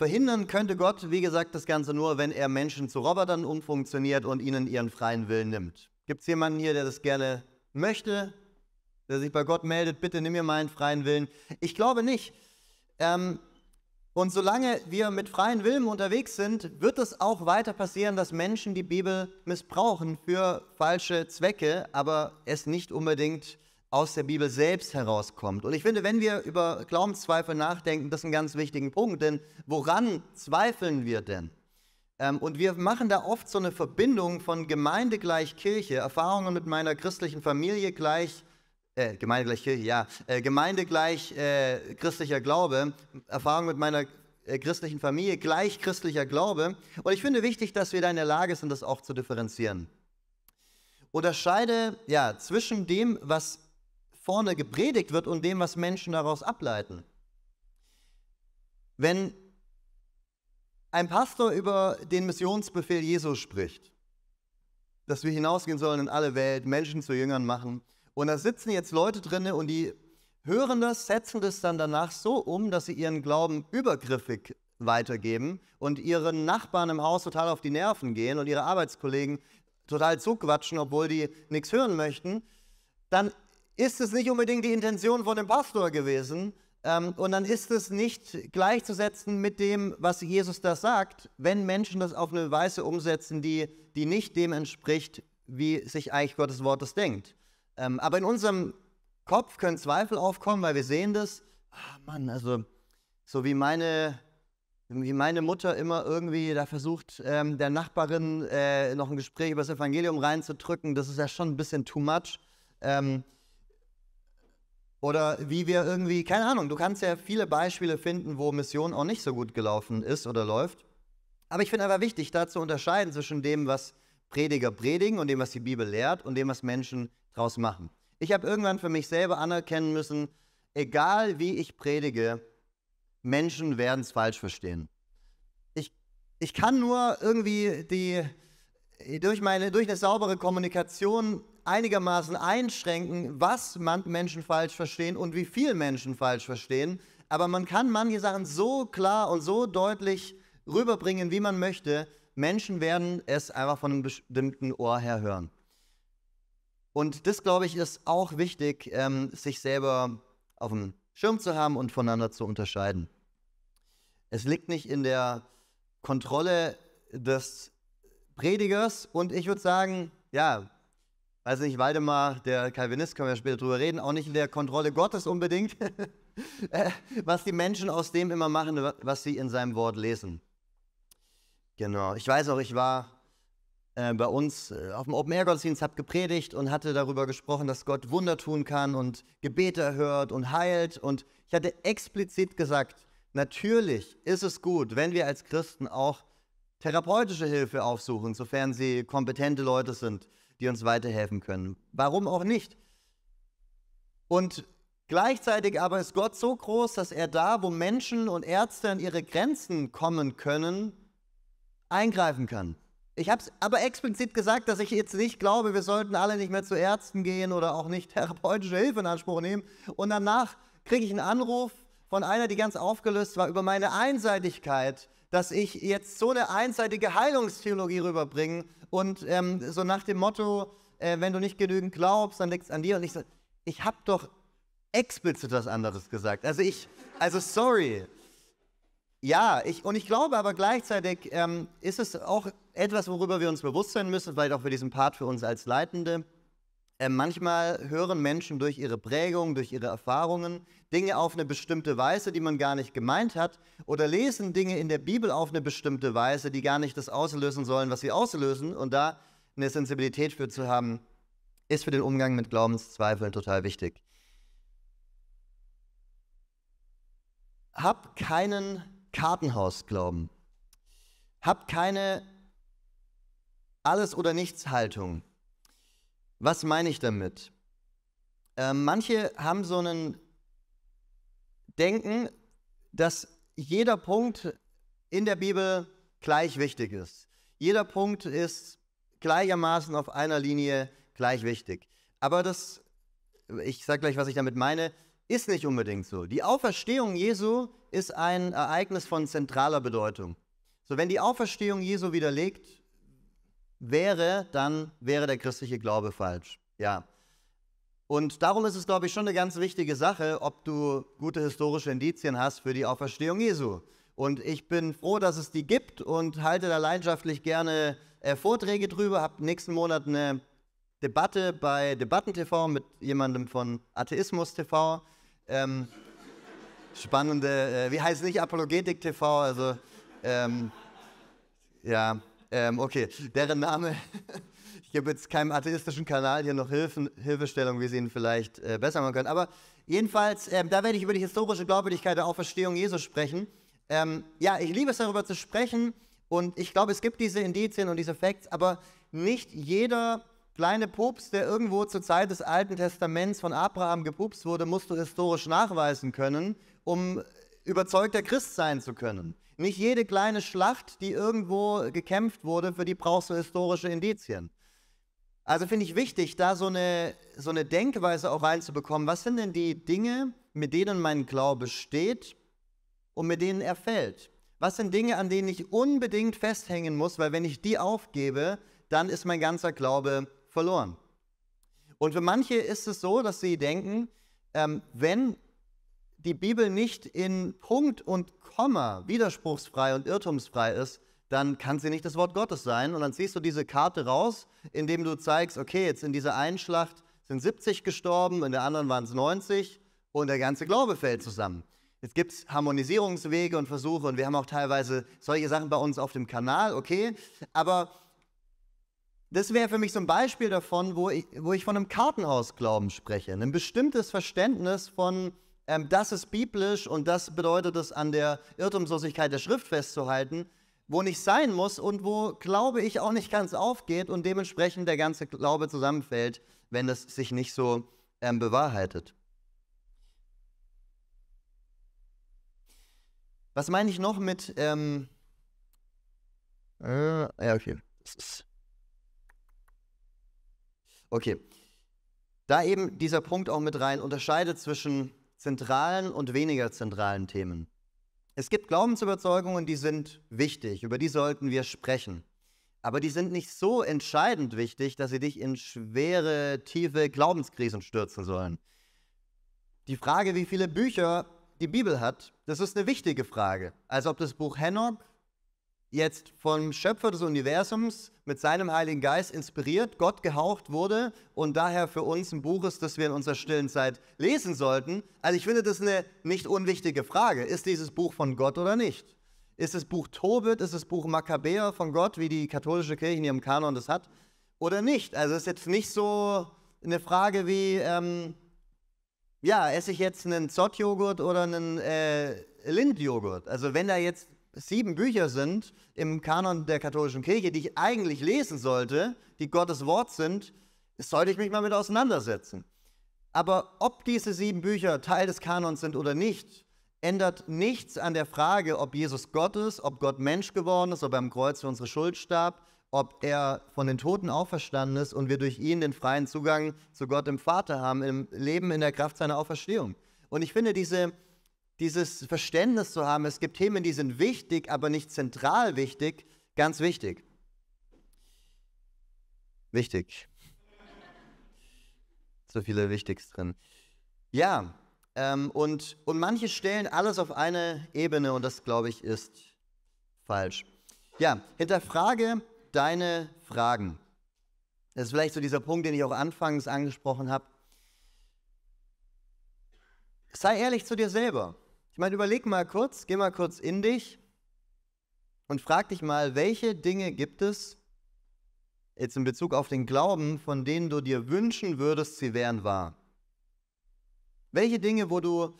Speaker 1: Verhindern könnte Gott, wie gesagt, das Ganze nur, wenn er Menschen zu Robotern umfunktioniert und ihnen ihren freien Willen nimmt. Gibt es jemanden hier, der das gerne möchte, der sich bei Gott meldet, bitte nimm mir meinen freien Willen? Ich glaube nicht. Ähm, und solange wir mit freien Willen unterwegs sind, wird es auch weiter passieren, dass Menschen die Bibel missbrauchen für falsche Zwecke, aber es nicht unbedingt aus der Bibel selbst herauskommt. Und ich finde, wenn wir über Glaubenszweifel nachdenken, das ist ein ganz wichtiger Punkt, denn woran zweifeln wir denn? Ähm, und wir machen da oft so eine Verbindung von Gemeinde gleich Kirche, Erfahrungen mit meiner christlichen Familie gleich, äh, Gemeinde gleich Kirche, ja, äh, Gemeinde gleich äh, christlicher Glaube, Erfahrungen mit meiner äh, christlichen Familie gleich christlicher Glaube. Und ich finde wichtig, dass wir da in der Lage sind, das auch zu differenzieren. Unterscheide ja zwischen dem, was vorne gepredigt wird und dem, was Menschen daraus ableiten. Wenn ein Pastor über den Missionsbefehl Jesus spricht, dass wir hinausgehen sollen in alle Welt, Menschen zu Jüngern machen, und da sitzen jetzt Leute drin und die hören das, setzen das dann danach so um, dass sie ihren Glauben übergriffig weitergeben und ihren Nachbarn im Haus total auf die Nerven gehen und ihre Arbeitskollegen total zuquatschen, obwohl die nichts hören möchten, dann ist es nicht unbedingt die Intention von dem Pastor gewesen. Ähm, und dann ist es nicht gleichzusetzen mit dem, was Jesus da sagt, wenn Menschen das auf eine Weise umsetzen, die, die nicht dem entspricht, wie sich eigentlich Gottes Wortes denkt. Ähm, aber in unserem Kopf können Zweifel aufkommen, weil wir sehen das. Ach Mann, also so wie meine, wie meine Mutter immer irgendwie da versucht, ähm, der Nachbarin äh, noch ein Gespräch über das Evangelium reinzudrücken, das ist ja schon ein bisschen too much. Ähm, oder wie wir irgendwie, keine Ahnung, du kannst ja viele Beispiele finden, wo Mission auch nicht so gut gelaufen ist oder läuft. Aber ich finde aber wichtig, da zu unterscheiden zwischen dem, was Prediger predigen und dem, was die Bibel lehrt und dem, was Menschen draus machen. Ich habe irgendwann für mich selber anerkennen müssen, egal wie ich predige, Menschen werden es falsch verstehen. Ich, ich kann nur irgendwie die, durch, meine, durch eine saubere Kommunikation einigermaßen einschränken, was man Menschen falsch verstehen und wie viel Menschen falsch verstehen. Aber man kann manche Sachen so klar und so deutlich rüberbringen, wie man möchte. Menschen werden es einfach von einem bestimmten Ohr her hören. Und das, glaube ich, ist auch wichtig, ähm, sich selber auf dem Schirm zu haben und voneinander zu unterscheiden. Es liegt nicht in der Kontrolle des Predigers und ich würde sagen, ja, also nicht Waldemar, der Calvinist, können wir später drüber reden, auch nicht in der Kontrolle Gottes unbedingt, äh, was die Menschen aus dem immer machen, was sie in seinem Wort lesen. Genau, ich weiß auch, ich war äh, bei uns äh, auf dem Open-Air-Gottesdienst, habe gepredigt und hatte darüber gesprochen, dass Gott Wunder tun kann und Gebete erhört und heilt. Und ich hatte explizit gesagt, natürlich ist es gut, wenn wir als Christen auch therapeutische Hilfe aufsuchen, sofern sie kompetente Leute sind die uns weiterhelfen können. Warum auch nicht? Und gleichzeitig aber ist Gott so groß, dass er da, wo Menschen und Ärzte an ihre Grenzen kommen können, eingreifen kann. Ich habe es aber explizit gesagt, dass ich jetzt nicht glaube, wir sollten alle nicht mehr zu Ärzten gehen oder auch nicht therapeutische Hilfe in Anspruch nehmen. Und danach kriege ich einen Anruf von einer, die ganz aufgelöst war über meine Einseitigkeit dass ich jetzt so eine einseitige Heilungstheologie rüberbringe und ähm, so nach dem Motto, äh, wenn du nicht genügend glaubst, dann liegt es an dir. Und ich sage, ich habe doch explizit was anderes gesagt. Also ich, also sorry. Ja, ich, und ich glaube aber gleichzeitig ähm, ist es auch etwas, worüber wir uns bewusst sein müssen, vielleicht auch für diesen Part für uns als Leitende äh, manchmal hören Menschen durch ihre Prägung, durch ihre Erfahrungen Dinge auf eine bestimmte Weise, die man gar nicht gemeint hat, oder lesen Dinge in der Bibel auf eine bestimmte Weise, die gar nicht das auslösen sollen, was sie auslösen. Und da eine Sensibilität für zu haben, ist für den Umgang mit Glaubenszweifeln total wichtig. Hab keinen Kartenhausglauben. Hab keine Alles- oder Nichts-Haltung. Was meine ich damit? Äh, manche haben so einen Denken, dass jeder Punkt in der Bibel gleich wichtig ist. Jeder Punkt ist gleichermaßen auf einer Linie gleich wichtig. Aber das, ich sage gleich, was ich damit meine, ist nicht unbedingt so. Die Auferstehung Jesu ist ein Ereignis von zentraler Bedeutung. So, wenn die Auferstehung Jesu widerlegt wäre, dann wäre der christliche Glaube falsch. Ja. Und darum ist es, glaube ich, schon eine ganz wichtige Sache, ob du gute historische Indizien hast für die Auferstehung Jesu. Und ich bin froh, dass es die gibt und halte da leidenschaftlich gerne äh, Vorträge drüber. Hab nächsten Monat eine Debatte bei Debatten TV mit jemandem von Atheismus TV. Ähm, spannende, äh, wie heißt es nicht, Apologetik TV, also ähm, ja, ähm, okay, deren Name, ich gebe jetzt keinem atheistischen Kanal hier noch Hilfen, Hilfestellung, wie sie ihn vielleicht äh, besser machen können. Aber jedenfalls, äh, da werde ich über die historische Glaubwürdigkeit der Auferstehung Jesu sprechen. Ähm, ja, ich liebe es, darüber zu sprechen. Und ich glaube, es gibt diese Indizien und diese Facts, aber nicht jeder kleine Pups, der irgendwo zur Zeit des Alten Testaments von Abraham gepupst wurde, musst du historisch nachweisen können, um überzeugter Christ sein zu können. Nicht jede kleine Schlacht, die irgendwo gekämpft wurde, für die brauchst du historische Indizien. Also finde ich wichtig, da so eine, so eine Denkweise auch reinzubekommen. Was sind denn die Dinge, mit denen mein Glaube steht und mit denen er fällt? Was sind Dinge, an denen ich unbedingt festhängen muss, weil wenn ich die aufgebe, dann ist mein ganzer Glaube verloren. Und für manche ist es so, dass sie denken, ähm, wenn die Bibel nicht in Punkt und Komma widerspruchsfrei und irrtumsfrei ist, dann kann sie nicht das Wort Gottes sein. Und dann ziehst du diese Karte raus, indem du zeigst, okay, jetzt in dieser einen Schlacht sind 70 gestorben, in der anderen waren es 90 und der ganze Glaube fällt zusammen. Jetzt gibt es Harmonisierungswege und Versuche und wir haben auch teilweise solche Sachen bei uns auf dem Kanal, okay. Aber das wäre für mich so ein Beispiel davon, wo ich, wo ich von einem Kartenhausglauben spreche, ein bestimmtes Verständnis von, ähm, das ist biblisch und das bedeutet es, an der Irrtumslosigkeit der Schrift festzuhalten, wo nicht sein muss und wo, glaube ich, auch nicht ganz aufgeht und dementsprechend der ganze Glaube zusammenfällt, wenn es sich nicht so ähm, bewahrheitet. Was meine ich noch mit, ähm, äh, ja, okay. Okay. Da eben dieser Punkt auch mit rein unterscheidet zwischen zentralen und weniger zentralen Themen. Es gibt Glaubensüberzeugungen, die sind wichtig, über die sollten wir sprechen. Aber die sind nicht so entscheidend wichtig, dass sie dich in schwere, tiefe Glaubenskrisen stürzen sollen. Die Frage, wie viele Bücher die Bibel hat, das ist eine wichtige Frage. Also ob das Buch Henoch jetzt vom Schöpfer des Universums mit seinem Heiligen Geist inspiriert, Gott gehaucht wurde und daher für uns ein Buch ist, das wir in unserer stillen Zeit lesen sollten. Also ich finde das eine nicht unwichtige Frage. Ist dieses Buch von Gott oder nicht? Ist das Buch Tobit, ist das Buch Makkabäer von Gott, wie die katholische Kirche in ihrem Kanon das hat, oder nicht? Also es ist jetzt nicht so eine Frage wie, ähm, ja, esse ich jetzt einen Zott-Joghurt oder einen äh, Lind-Joghurt? Also wenn da jetzt sieben Bücher sind im Kanon der katholischen Kirche, die ich eigentlich lesen sollte, die Gottes Wort sind, sollte ich mich mal mit auseinandersetzen. Aber ob diese sieben Bücher Teil des Kanons sind oder nicht, ändert nichts an der Frage, ob Jesus Gott ist, ob Gott Mensch geworden ist, ob er am Kreuz für unsere Schuld starb, ob er von den Toten auferstanden ist und wir durch ihn den freien Zugang zu Gott im Vater haben, im Leben in der Kraft seiner Auferstehung. Und ich finde diese dieses Verständnis zu haben, es gibt Themen, die sind wichtig, aber nicht zentral wichtig, ganz wichtig. Wichtig. so viele Wichtigs drin. Ja, ähm, und, und manche stellen alles auf eine Ebene und das, glaube ich, ist falsch. Ja, hinterfrage deine Fragen. Das ist vielleicht so dieser Punkt, den ich auch anfangs angesprochen habe. Sei ehrlich zu dir selber. Ich meine, überleg mal kurz, geh mal kurz in dich und frag dich mal, welche Dinge gibt es jetzt in Bezug auf den Glauben, von denen du dir wünschen würdest, sie wären wahr? Welche Dinge, wo du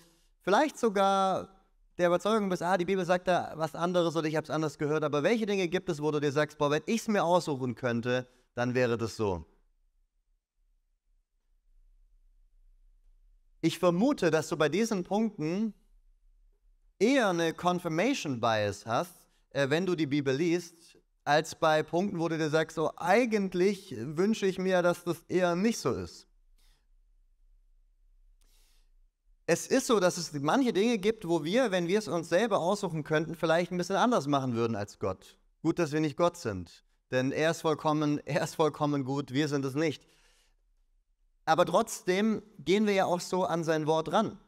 Speaker 1: vielleicht sogar der Überzeugung bist, ah, die Bibel sagt da was anderes oder ich habe es anders gehört, aber welche Dinge gibt es, wo du dir sagst, boah, wenn ich es mir aussuchen könnte, dann wäre das so. Ich vermute, dass du bei diesen Punkten eher eine Confirmation Bias hast, äh, wenn du die Bibel liest, als bei Punkten, wo du dir sagst, so eigentlich wünsche ich mir, dass das eher nicht so ist. Es ist so, dass es manche Dinge gibt, wo wir, wenn wir es uns selber aussuchen könnten, vielleicht ein bisschen anders machen würden als Gott. Gut, dass wir nicht Gott sind, denn er ist vollkommen, er ist vollkommen gut, wir sind es nicht. Aber trotzdem gehen wir ja auch so an sein Wort ran.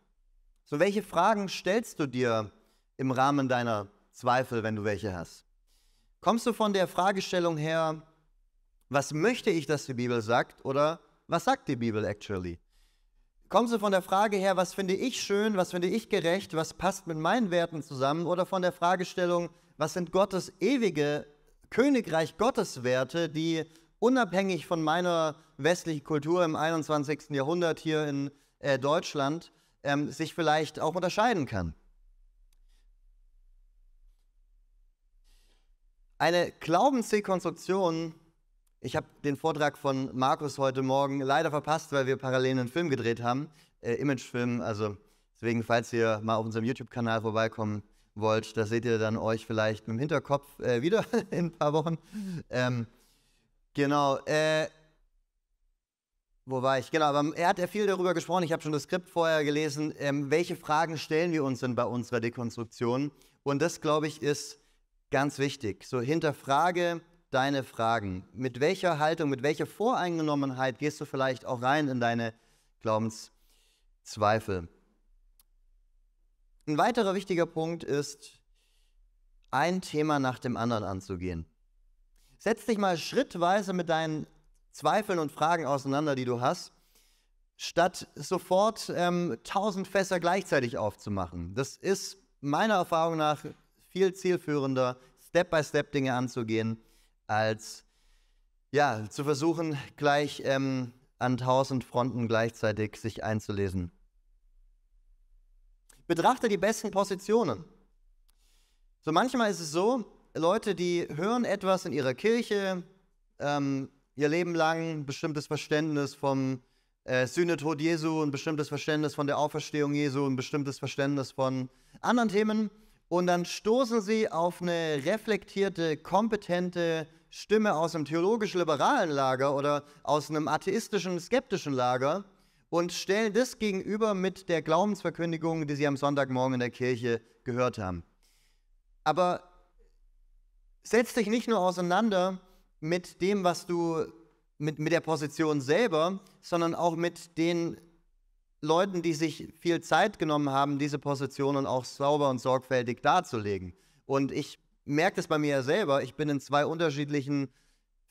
Speaker 1: So, welche Fragen stellst du dir im Rahmen deiner Zweifel, wenn du welche hast? Kommst du von der Fragestellung her, was möchte ich, dass die Bibel sagt oder was sagt die Bibel actually? Kommst du von der Frage her, was finde ich schön, was finde ich gerecht, was passt mit meinen Werten zusammen oder von der Fragestellung, was sind Gottes ewige Königreich Gottes Werte, die unabhängig von meiner westlichen Kultur im 21. Jahrhundert hier in äh, Deutschland ähm, sich vielleicht auch unterscheiden kann. Eine Glaubensrekonstruktion, ich habe den Vortrag von Markus heute Morgen leider verpasst, weil wir parallel einen Film gedreht haben, äh, Imagefilm, also deswegen, falls ihr mal auf unserem YouTube-Kanal vorbeikommen wollt, da seht ihr dann euch vielleicht mit dem Hinterkopf äh, wieder in ein paar Wochen. Ähm, genau, äh, wo war ich? Genau, aber ähm, er hat ja viel darüber gesprochen. Ich habe schon das Skript vorher gelesen. Ähm, welche Fragen stellen wir uns denn bei unserer Dekonstruktion? Und das, glaube ich, ist ganz wichtig. So, hinterfrage deine Fragen. Mit welcher Haltung, mit welcher Voreingenommenheit gehst du vielleicht auch rein in deine Glaubenszweifel? Ein weiterer wichtiger Punkt ist, ein Thema nach dem anderen anzugehen. Setz dich mal schrittweise mit deinen Zweifeln und Fragen auseinander, die du hast, statt sofort ähm, tausend Fässer gleichzeitig aufzumachen. Das ist meiner Erfahrung nach viel zielführender, Step-by-Step Dinge anzugehen, als ja, zu versuchen, gleich ähm, an tausend Fronten gleichzeitig sich einzulesen. Betrachte die besten Positionen. So manchmal ist es so, Leute, die hören etwas in ihrer Kirche, ähm, ihr Leben lang ein bestimmtes Verständnis vom äh, Sühnetod Jesu, ein bestimmtes Verständnis von der Auferstehung Jesu, ein bestimmtes Verständnis von anderen Themen. Und dann stoßen sie auf eine reflektierte, kompetente Stimme aus einem theologisch-liberalen Lager oder aus einem atheistischen, skeptischen Lager und stellen das gegenüber mit der Glaubensverkündigung, die sie am Sonntagmorgen in der Kirche gehört haben. Aber setz dich nicht nur auseinander mit dem, was du, mit, mit der Position selber, sondern auch mit den Leuten, die sich viel Zeit genommen haben, diese Positionen auch sauber und sorgfältig darzulegen. Und ich merke das bei mir selber, ich bin in zwei unterschiedlichen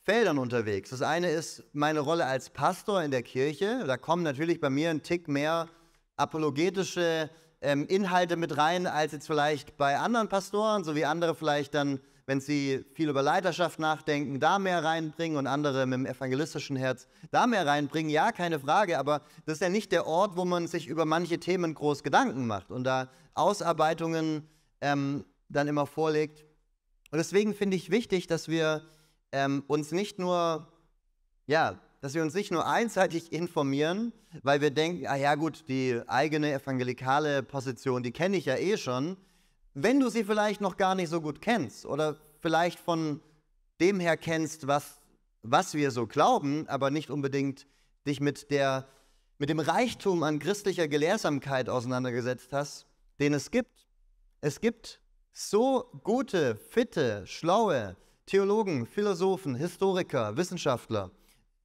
Speaker 1: Feldern unterwegs. Das eine ist meine Rolle als Pastor in der Kirche. Da kommen natürlich bei mir ein Tick mehr apologetische ähm, Inhalte mit rein, als jetzt vielleicht bei anderen Pastoren, so wie andere vielleicht dann wenn sie viel über Leiterschaft nachdenken, da mehr reinbringen und andere mit dem evangelistischen Herz da mehr reinbringen. Ja, keine Frage, aber das ist ja nicht der Ort, wo man sich über manche Themen groß Gedanken macht und da Ausarbeitungen ähm, dann immer vorlegt. Und deswegen finde ich wichtig, dass wir ähm, uns nicht nur, ja, dass wir uns nicht nur einseitig informieren, weil wir denken, ah ja gut, die eigene evangelikale Position, die kenne ich ja eh schon, wenn du sie vielleicht noch gar nicht so gut kennst oder vielleicht von dem her kennst, was, was wir so glauben, aber nicht unbedingt dich mit, der, mit dem Reichtum an christlicher Gelehrsamkeit auseinandergesetzt hast, den es gibt. Es gibt so gute, fitte, schlaue Theologen, Philosophen, Historiker, Wissenschaftler,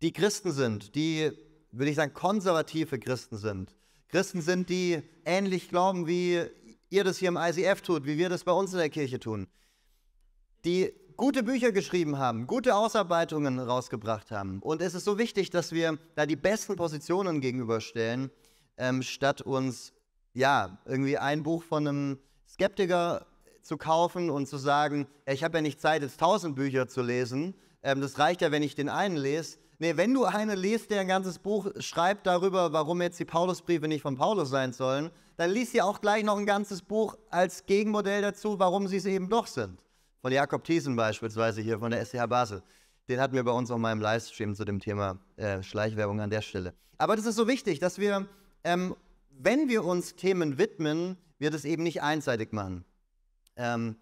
Speaker 1: die Christen sind, die, würde ich sagen, konservative Christen sind. Christen sind, die ähnlich glauben wie ihr das hier im ICF tut, wie wir das bei uns in der Kirche tun, die gute Bücher geschrieben haben, gute Ausarbeitungen rausgebracht haben. Und es ist so wichtig, dass wir da die besten Positionen gegenüberstellen, ähm, statt uns ja irgendwie ein Buch von einem Skeptiker zu kaufen und zu sagen, ich habe ja nicht Zeit, jetzt tausend Bücher zu lesen. Ähm, das reicht ja, wenn ich den einen lese. Nee, wenn du eine liest, der ein ganzes Buch schreibt darüber, warum jetzt die Paulusbriefe nicht von Paulus sein sollen, dann liest sie auch gleich noch ein ganzes Buch als Gegenmodell dazu, warum sie es eben doch sind. Von Jakob Thiesen beispielsweise hier von der SCH Basel. Den hatten wir bei uns auch mal im Livestream zu dem Thema äh, Schleichwerbung an der Stelle. Aber das ist so wichtig, dass wir, ähm, wenn wir uns Themen widmen, wir das eben nicht einseitig machen. Ähm,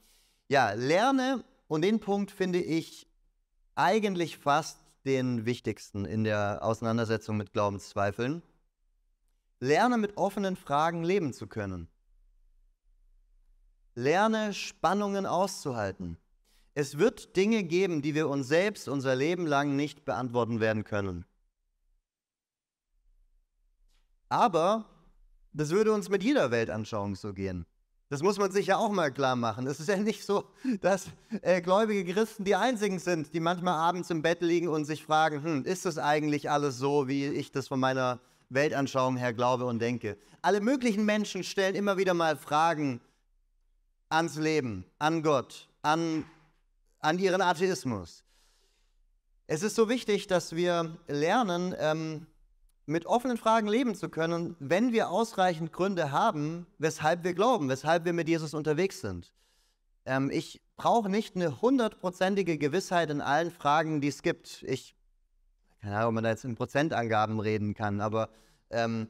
Speaker 1: ja, lerne, und den Punkt finde ich eigentlich fast den wichtigsten in der Auseinandersetzung mit Glaubenszweifeln. Lerne mit offenen Fragen leben zu können. Lerne Spannungen auszuhalten. Es wird Dinge geben, die wir uns selbst unser Leben lang nicht beantworten werden können. Aber das würde uns mit jeder Weltanschauung so gehen. Das muss man sich ja auch mal klar machen. Es ist ja nicht so, dass äh, gläubige Christen die einzigen sind, die manchmal abends im Bett liegen und sich fragen, hm, ist das eigentlich alles so, wie ich das von meiner Weltanschauung her glaube und denke? Alle möglichen Menschen stellen immer wieder mal Fragen ans Leben, an Gott, an, an ihren Atheismus. Es ist so wichtig, dass wir lernen, ähm, mit offenen Fragen leben zu können, wenn wir ausreichend Gründe haben, weshalb wir glauben, weshalb wir mit Jesus unterwegs sind. Ähm, ich brauche nicht eine hundertprozentige Gewissheit in allen Fragen, die es gibt. Ich, keine Ahnung, ob man da jetzt in Prozentangaben reden kann, aber ähm,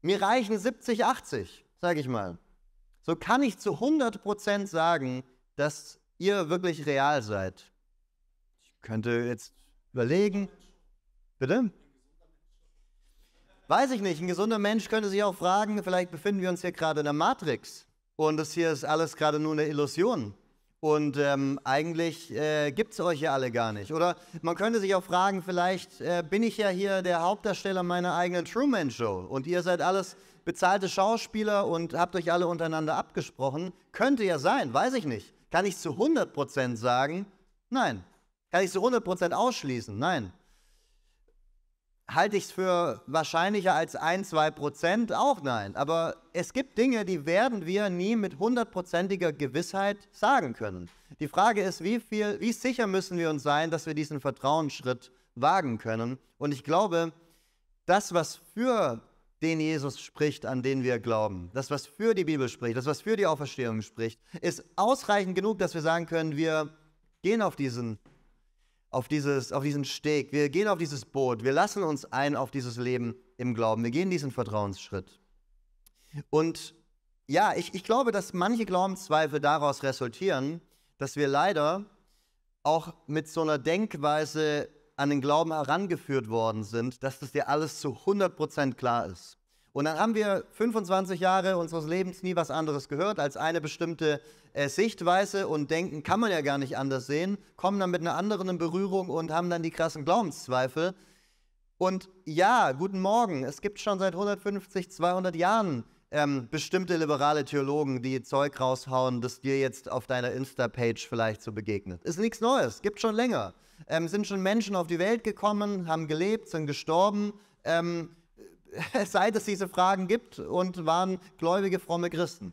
Speaker 1: mir reichen 70, 80, sage ich mal. So kann ich zu 100% sagen, dass ihr wirklich real seid. Ich könnte jetzt überlegen. Bitte? Weiß ich nicht. Ein gesunder Mensch könnte sich auch fragen, vielleicht befinden wir uns hier gerade in der Matrix und das hier ist alles gerade nur eine Illusion. Und ähm, eigentlich äh, gibt es euch ja alle gar nicht. Oder man könnte sich auch fragen, vielleicht äh, bin ich ja hier der Hauptdarsteller meiner eigenen Truman Show und ihr seid alles bezahlte Schauspieler und habt euch alle untereinander abgesprochen. Könnte ja sein, weiß ich nicht. Kann ich zu 100% sagen? Nein. Kann ich zu 100% ausschließen? Nein halte ich es für wahrscheinlicher als ein, zwei Prozent? Auch nein. Aber es gibt Dinge, die werden wir nie mit hundertprozentiger Gewissheit sagen können. Die Frage ist, wie, viel, wie sicher müssen wir uns sein, dass wir diesen Vertrauensschritt wagen können? Und ich glaube, das, was für den Jesus spricht, an den wir glauben, das, was für die Bibel spricht, das, was für die Auferstehung spricht, ist ausreichend genug, dass wir sagen können, wir gehen auf diesen auf, dieses, auf diesen Steg, wir gehen auf dieses Boot, wir lassen uns ein auf dieses Leben im Glauben, wir gehen diesen Vertrauensschritt. Und ja, ich, ich glaube, dass manche Glaubenszweifel daraus resultieren, dass wir leider auch mit so einer Denkweise an den Glauben herangeführt worden sind, dass das dir alles zu 100% klar ist. Und dann haben wir 25 Jahre unseres Lebens nie was anderes gehört als eine bestimmte äh, Sichtweise und denken, kann man ja gar nicht anders sehen, kommen dann mit einer anderen in Berührung und haben dann die krassen Glaubenszweifel. Und ja, guten Morgen, es gibt schon seit 150, 200 Jahren ähm, bestimmte liberale Theologen, die Zeug raushauen, das dir jetzt auf deiner Insta-Page vielleicht so begegnet. Ist nichts Neues, gibt schon länger. Ähm, sind schon Menschen auf die Welt gekommen, haben gelebt, sind gestorben. Ähm, es sei, dass es diese Fragen gibt und waren gläubige, fromme Christen.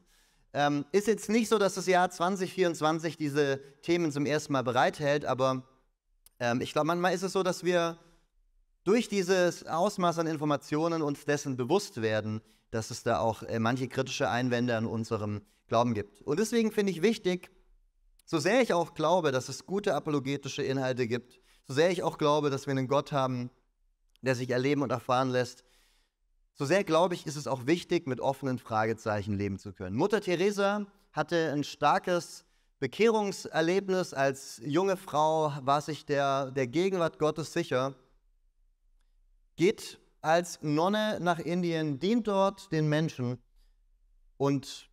Speaker 1: Ähm, ist jetzt nicht so, dass das Jahr 2024 diese Themen zum ersten Mal bereithält, aber ähm, ich glaube, manchmal ist es so, dass wir durch dieses Ausmaß an Informationen uns dessen bewusst werden, dass es da auch äh, manche kritische Einwände an unserem Glauben gibt. Und deswegen finde ich wichtig, so sehr ich auch glaube, dass es gute apologetische Inhalte gibt, so sehr ich auch glaube, dass wir einen Gott haben, der sich erleben und erfahren lässt, so sehr, glaube ich, ist es auch wichtig, mit offenen Fragezeichen leben zu können. Mutter Teresa hatte ein starkes Bekehrungserlebnis. Als junge Frau war sich der, der Gegenwart Gottes sicher. Geht als Nonne nach Indien, dient dort den Menschen und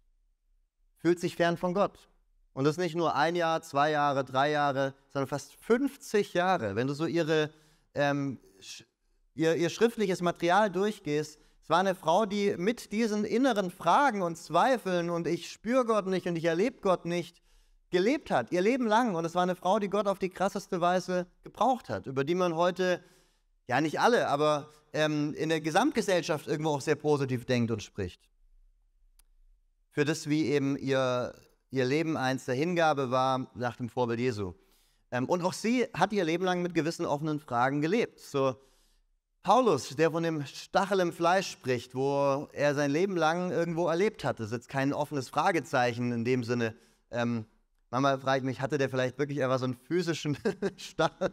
Speaker 1: fühlt sich fern von Gott. Und das nicht nur ein Jahr, zwei Jahre, drei Jahre, sondern fast 50 Jahre. Wenn du so ihre, ähm, ihr, ihr schriftliches Material durchgehst, war eine Frau, die mit diesen inneren Fragen und Zweifeln und ich spüre Gott nicht und ich erlebe Gott nicht gelebt hat, ihr Leben lang. Und es war eine Frau, die Gott auf die krasseste Weise gebraucht hat, über die man heute, ja nicht alle, aber ähm, in der Gesamtgesellschaft irgendwo auch sehr positiv denkt und spricht. Für das, wie eben ihr, ihr Leben eins der Hingabe war, nach dem Vorbild Jesu. Ähm, und auch sie hat ihr Leben lang mit gewissen offenen Fragen gelebt. So, Paulus, der von dem Stachel im Fleisch spricht, wo er sein Leben lang irgendwo erlebt hat. Das ist jetzt kein offenes Fragezeichen in dem Sinne. Ähm, manchmal frage ich mich, hatte der vielleicht wirklich einfach so einen physischen Stachel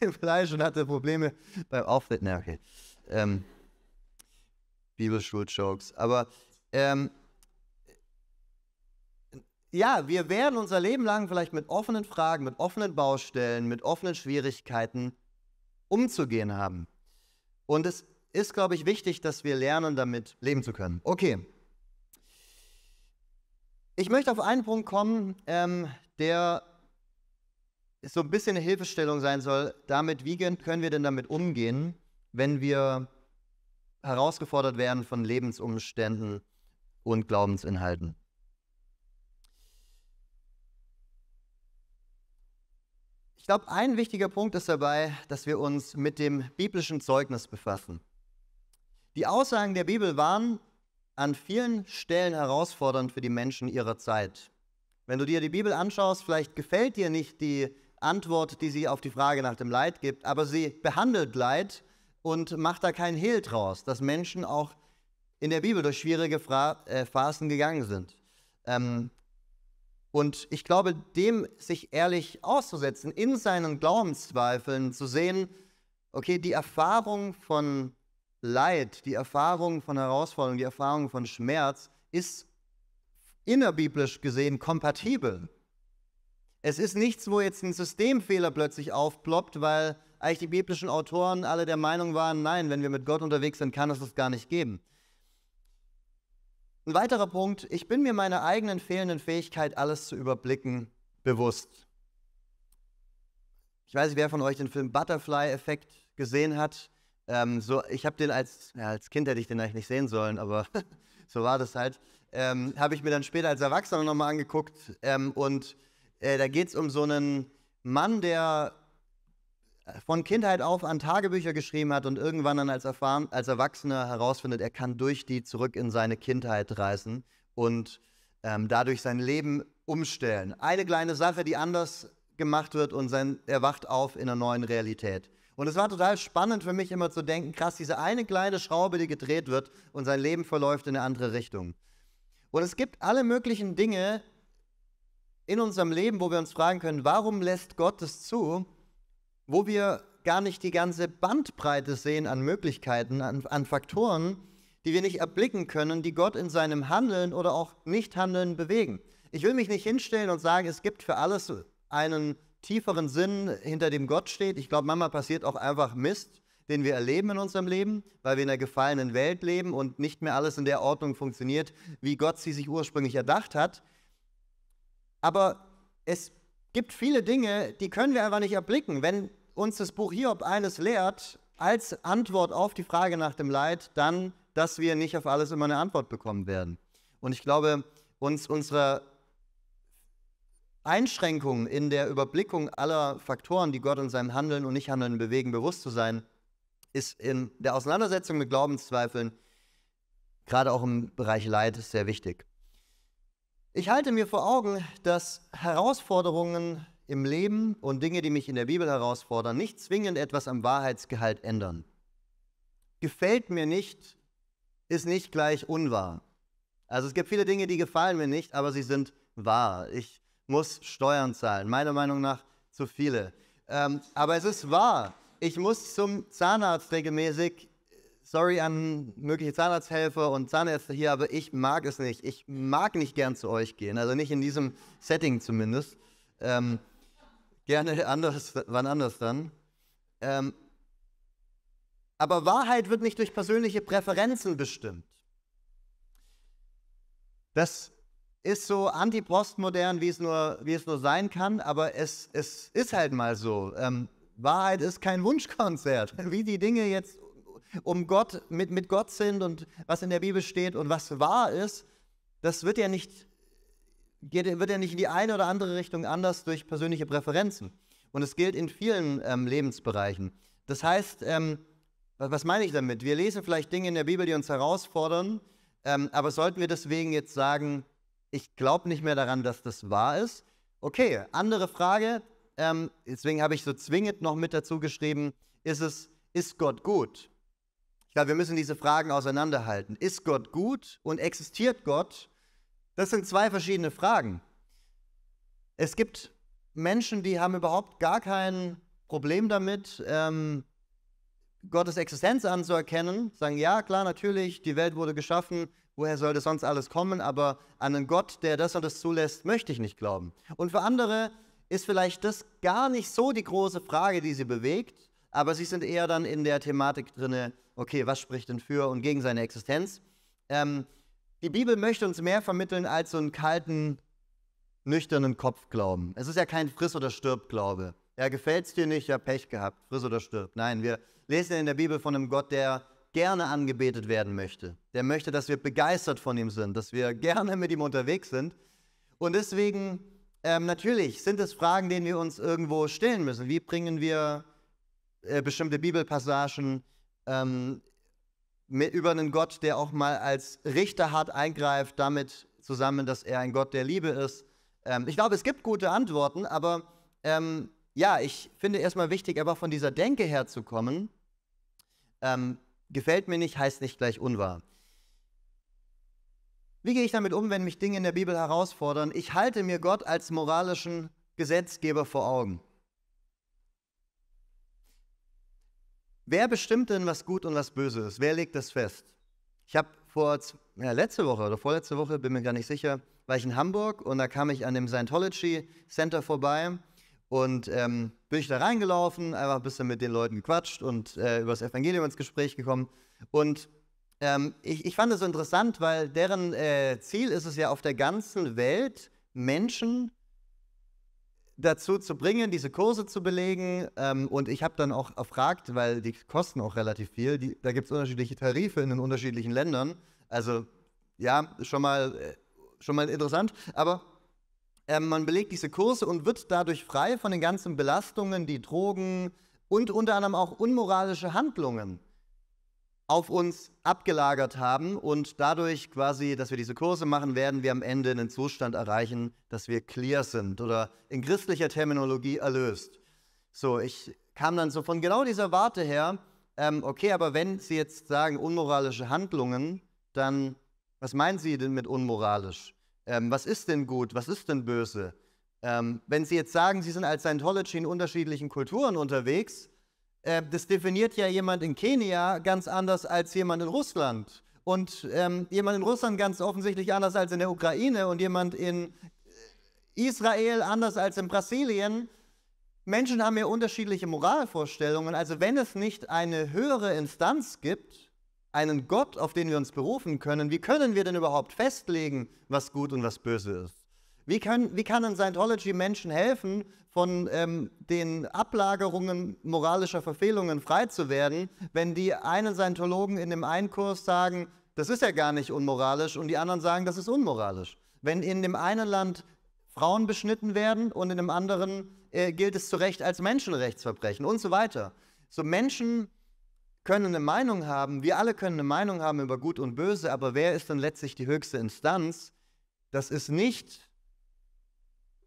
Speaker 1: im Fleisch und hatte Probleme beim Auftritt? Na, okay. Ähm, Bibelschul-Jokes. Aber ähm, ja, wir werden unser Leben lang vielleicht mit offenen Fragen, mit offenen Baustellen, mit offenen Schwierigkeiten umzugehen haben. Und es ist, glaube ich, wichtig, dass wir lernen, damit leben zu können. Okay. Ich möchte auf einen Punkt kommen, ähm, der so ein bisschen eine Hilfestellung sein soll, damit, wie können wir denn damit umgehen, wenn wir herausgefordert werden von Lebensumständen und Glaubensinhalten. Ich glaube, ein wichtiger Punkt ist dabei, dass wir uns mit dem biblischen Zeugnis befassen. Die Aussagen der Bibel waren an vielen Stellen herausfordernd für die Menschen ihrer Zeit. Wenn du dir die Bibel anschaust, vielleicht gefällt dir nicht die Antwort, die sie auf die Frage nach dem Leid gibt, aber sie behandelt Leid und macht da keinen Hehl draus, dass Menschen auch in der Bibel durch schwierige äh, Phasen gegangen sind. Ähm, und ich glaube, dem sich ehrlich auszusetzen, in seinen Glaubenszweifeln zu sehen, okay, die Erfahrung von Leid, die Erfahrung von Herausforderung, die Erfahrung von Schmerz ist innerbiblisch gesehen kompatibel. Es ist nichts, wo jetzt ein Systemfehler plötzlich aufploppt, weil eigentlich die biblischen Autoren alle der Meinung waren, nein, wenn wir mit Gott unterwegs sind, kann es das gar nicht geben. Ein weiterer Punkt, ich bin mir meiner eigenen fehlenden Fähigkeit, alles zu überblicken, bewusst. Ich weiß nicht, wer von euch den Film Butterfly-Effekt gesehen hat. Ähm, so, ich habe den als, ja, als Kind hätte ich den eigentlich nicht sehen sollen, aber so war das halt. Ähm, habe ich mir dann später als Erwachsener nochmal angeguckt. Ähm, und äh, da geht es um so einen Mann, der von Kindheit auf an Tagebücher geschrieben hat und irgendwann dann als, erfahren, als Erwachsener herausfindet, er kann durch die zurück in seine Kindheit reisen und ähm, dadurch sein Leben umstellen. Eine kleine Sache, die anders gemacht wird und sein, er wacht auf in einer neuen Realität. Und es war total spannend für mich immer zu denken, krass, diese eine kleine Schraube, die gedreht wird und sein Leben verläuft in eine andere Richtung. Und es gibt alle möglichen Dinge in unserem Leben, wo wir uns fragen können, warum lässt Gott es zu, wo wir gar nicht die ganze Bandbreite sehen an Möglichkeiten, an, an Faktoren, die wir nicht erblicken können, die Gott in seinem Handeln oder auch Nichthandeln bewegen. Ich will mich nicht hinstellen und sagen, es gibt für alles einen tieferen Sinn, hinter dem Gott steht. Ich glaube, manchmal passiert auch einfach Mist, den wir erleben in unserem Leben, weil wir in einer gefallenen Welt leben und nicht mehr alles in der Ordnung funktioniert, wie Gott sie sich ursprünglich erdacht hat. Aber es gibt viele Dinge, die können wir einfach nicht erblicken. Wenn uns das Buch Hiob eines lehrt, als Antwort auf die Frage nach dem Leid, dann, dass wir nicht auf alles immer eine Antwort bekommen werden. Und ich glaube, uns unsere Einschränkungen in der Überblickung aller Faktoren, die Gott in seinem Handeln und Nichthandeln bewegen, bewusst zu sein, ist in der Auseinandersetzung mit Glaubenszweifeln, gerade auch im Bereich Leid, sehr wichtig. Ich halte mir vor Augen, dass Herausforderungen im Leben und Dinge, die mich in der Bibel herausfordern, nicht zwingend etwas am Wahrheitsgehalt ändern. Gefällt mir nicht, ist nicht gleich unwahr. Also es gibt viele Dinge, die gefallen mir nicht, aber sie sind wahr. Ich muss Steuern zahlen, meiner Meinung nach zu viele. Ähm, aber es ist wahr. Ich muss zum Zahnarzt regelmäßig. Sorry an mögliche Zahnarzthelfer und Zahnärzte hier, aber ich mag es nicht. Ich mag nicht gern zu euch gehen, also nicht in diesem Setting zumindest. Ähm, Gerne anders, wann anders dann. Ähm, aber Wahrheit wird nicht durch persönliche Präferenzen bestimmt. Das ist so anti-postmodern, wie, es nur, wie es nur sein kann, aber es, es ist halt mal so. Ähm, Wahrheit ist kein Wunschkonzert. Wie die Dinge jetzt um Gott, mit, mit Gott sind und was in der Bibel steht und was wahr ist, das wird ja nicht geht, wird er nicht in die eine oder andere Richtung anders durch persönliche Präferenzen. Und es gilt in vielen ähm, Lebensbereichen. Das heißt, ähm, was meine ich damit? Wir lesen vielleicht Dinge in der Bibel, die uns herausfordern, ähm, aber sollten wir deswegen jetzt sagen, ich glaube nicht mehr daran, dass das wahr ist? Okay, andere Frage, ähm, deswegen habe ich so zwingend noch mit dazu geschrieben, ist es, ist Gott gut? Ich glaube, wir müssen diese Fragen auseinanderhalten. Ist Gott gut und existiert Gott das sind zwei verschiedene Fragen. Es gibt Menschen, die haben überhaupt gar kein Problem damit, ähm, Gottes Existenz anzuerkennen, sagen, ja, klar, natürlich, die Welt wurde geschaffen, woher sollte sonst alles kommen, aber an einen Gott, der das und das zulässt, möchte ich nicht glauben. Und für andere ist vielleicht das gar nicht so die große Frage, die sie bewegt, aber sie sind eher dann in der Thematik drinne, okay, was spricht denn für und gegen seine Existenz? Ähm, die Bibel möchte uns mehr vermitteln als so einen kalten, nüchternen Kopfglauben. Es ist ja kein Friss- oder Stirb-Glaube. Ja, gefällt es dir nicht? Ja, Pech gehabt. Friss oder stirb. Nein, wir lesen in der Bibel von einem Gott, der gerne angebetet werden möchte. Der möchte, dass wir begeistert von ihm sind, dass wir gerne mit ihm unterwegs sind. Und deswegen, ähm, natürlich, sind es Fragen, denen wir uns irgendwo stellen müssen. Wie bringen wir äh, bestimmte Bibelpassagen ähm, über einen Gott, der auch mal als Richter hart eingreift, damit zusammen, dass er ein Gott der Liebe ist. Ähm, ich glaube, es gibt gute Antworten, aber ähm, ja, ich finde erstmal wichtig, aber von dieser Denke herzukommen. Ähm, gefällt mir nicht, heißt nicht gleich unwahr. Wie gehe ich damit um, wenn mich Dinge in der Bibel herausfordern? Ich halte mir Gott als moralischen Gesetzgeber vor Augen. Wer bestimmt denn, was gut und was böse ist? Wer legt das fest? Ich habe vor ja, letzte Woche oder vorletzte Woche, bin mir gar nicht sicher, war ich in Hamburg und da kam ich an dem Scientology Center vorbei und ähm, bin ich da reingelaufen, einfach ein bisschen mit den Leuten gequatscht und äh, über das Evangelium ins Gespräch gekommen. Und ähm, ich, ich, fand es so interessant, weil deren äh, Ziel ist es ja auf der ganzen Welt, Menschen dazu zu bringen, diese Kurse zu belegen. Ähm, und ich habe dann auch erfragt, weil die kosten auch relativ viel. Die, da gibt es unterschiedliche Tarife in den unterschiedlichen Ländern. Also ja, schon mal, äh, schon mal interessant. Aber ähm, man belegt diese Kurse und wird dadurch frei von den ganzen Belastungen, die Drogen und unter anderem auch unmoralische Handlungen auf uns abgelagert haben und dadurch quasi, dass wir diese Kurse machen, werden wir am Ende einen Zustand erreichen, dass wir clear sind oder in christlicher Terminologie erlöst. So, ich kam dann so von genau dieser Warte her, ähm, okay, aber wenn Sie jetzt sagen unmoralische Handlungen, dann was meinen Sie denn mit unmoralisch? Ähm, was ist denn gut? Was ist denn böse? Ähm, wenn Sie jetzt sagen, Sie sind als Scientology in unterschiedlichen Kulturen unterwegs, äh, das definiert ja jemand in Kenia ganz anders als jemand in Russland. Und ähm, jemand in Russland ganz offensichtlich anders als in der Ukraine und jemand in äh, Israel anders als in Brasilien. Menschen haben ja unterschiedliche Moralvorstellungen. Also wenn es nicht eine höhere Instanz gibt, einen Gott, auf den wir uns berufen können, wie können wir denn überhaupt festlegen, was gut und was böse ist? Wie, können, wie kann ein Scientology Menschen helfen, von ähm, den Ablagerungen moralischer Verfehlungen frei zu werden, wenn die einen Scientologen in dem einen Kurs sagen, das ist ja gar nicht unmoralisch und die anderen sagen, das ist unmoralisch. Wenn in dem einen Land Frauen beschnitten werden und in dem anderen äh, gilt es zu Recht als Menschenrechtsverbrechen und so weiter. So Menschen können eine Meinung haben, wir alle können eine Meinung haben über Gut und Böse, aber wer ist dann letztlich die höchste Instanz? Das ist nicht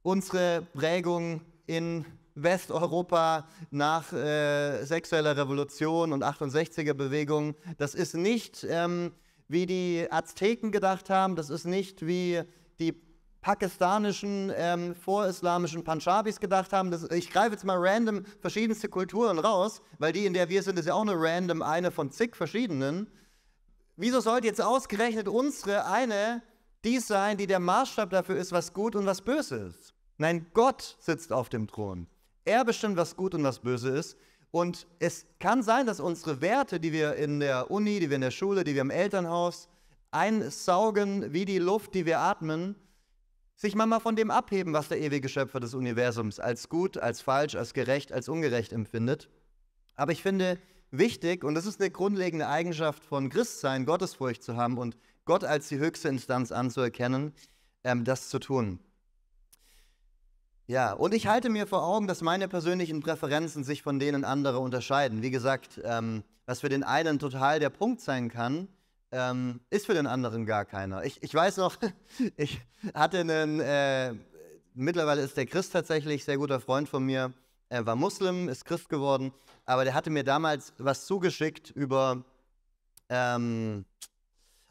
Speaker 1: unsere Prägung in Westeuropa nach äh, sexueller Revolution und 68er Bewegung, das ist nicht, ähm, wie die Azteken gedacht haben, das ist nicht, wie die pakistanischen, ähm, vorislamischen Panjabis gedacht haben. Das, ich greife jetzt mal random verschiedenste Kulturen raus, weil die, in der wir sind, ist ja auch eine random, eine von zig verschiedenen. Wieso sollte jetzt ausgerechnet unsere eine dies sein, die der Maßstab dafür ist, was gut und was böse ist? Nein, Gott sitzt auf dem Thron. Er bestimmt, was gut und was böse ist. Und es kann sein, dass unsere Werte, die wir in der Uni, die wir in der Schule, die wir im Elternhaus einsaugen, wie die Luft, die wir atmen, sich manchmal von dem abheben, was der ewige Schöpfer des Universums als gut, als falsch, als gerecht, als ungerecht empfindet. Aber ich finde wichtig, und das ist eine grundlegende Eigenschaft von Christsein, Gottesfurcht zu haben und Gott als die höchste Instanz anzuerkennen, ähm, das zu tun. Ja, und ich halte mir vor Augen, dass meine persönlichen Präferenzen sich von denen anderer unterscheiden. Wie gesagt, ähm, was für den einen total der Punkt sein kann, ähm, ist für den anderen gar keiner. Ich, ich weiß noch, ich hatte einen, äh, mittlerweile ist der Christ tatsächlich sehr guter Freund von mir, er war Muslim, ist Christ geworden, aber der hatte mir damals was zugeschickt über, ähm,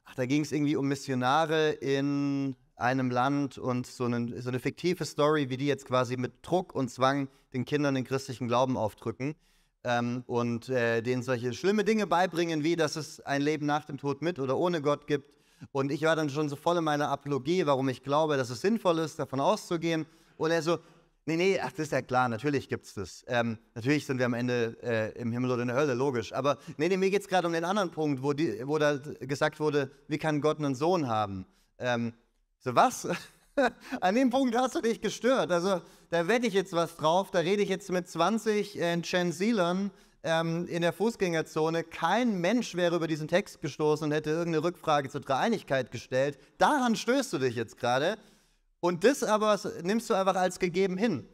Speaker 1: ach, da ging es irgendwie um Missionare in, einem Land und so, einen, so eine fiktive Story, wie die jetzt quasi mit Druck und Zwang den Kindern den christlichen Glauben aufdrücken. Ähm, und äh, denen solche schlimme Dinge beibringen, wie dass es ein Leben nach dem Tod mit oder ohne Gott gibt. Und ich war dann schon so voll in meiner Apologie, warum ich glaube, dass es sinnvoll ist, davon auszugehen. Und er so, nee, nee, ach, das ist ja klar, natürlich gibt es das. Ähm, natürlich sind wir am Ende äh, im Himmel oder in der Hölle, logisch. Aber nee, nee, mir geht es gerade um den anderen Punkt, wo, die, wo da gesagt wurde, wie kann Gott einen Sohn haben? Ähm, so, was? An dem Punkt hast du dich gestört. Also, da wette ich jetzt was drauf. Da rede ich jetzt mit 20 äh, Gen Sealern ähm, in der Fußgängerzone. Kein Mensch wäre über diesen Text gestoßen und hätte irgendeine Rückfrage zur Dreieinigkeit gestellt. Daran stößt du dich jetzt gerade. Und das aber nimmst du einfach als gegeben hin.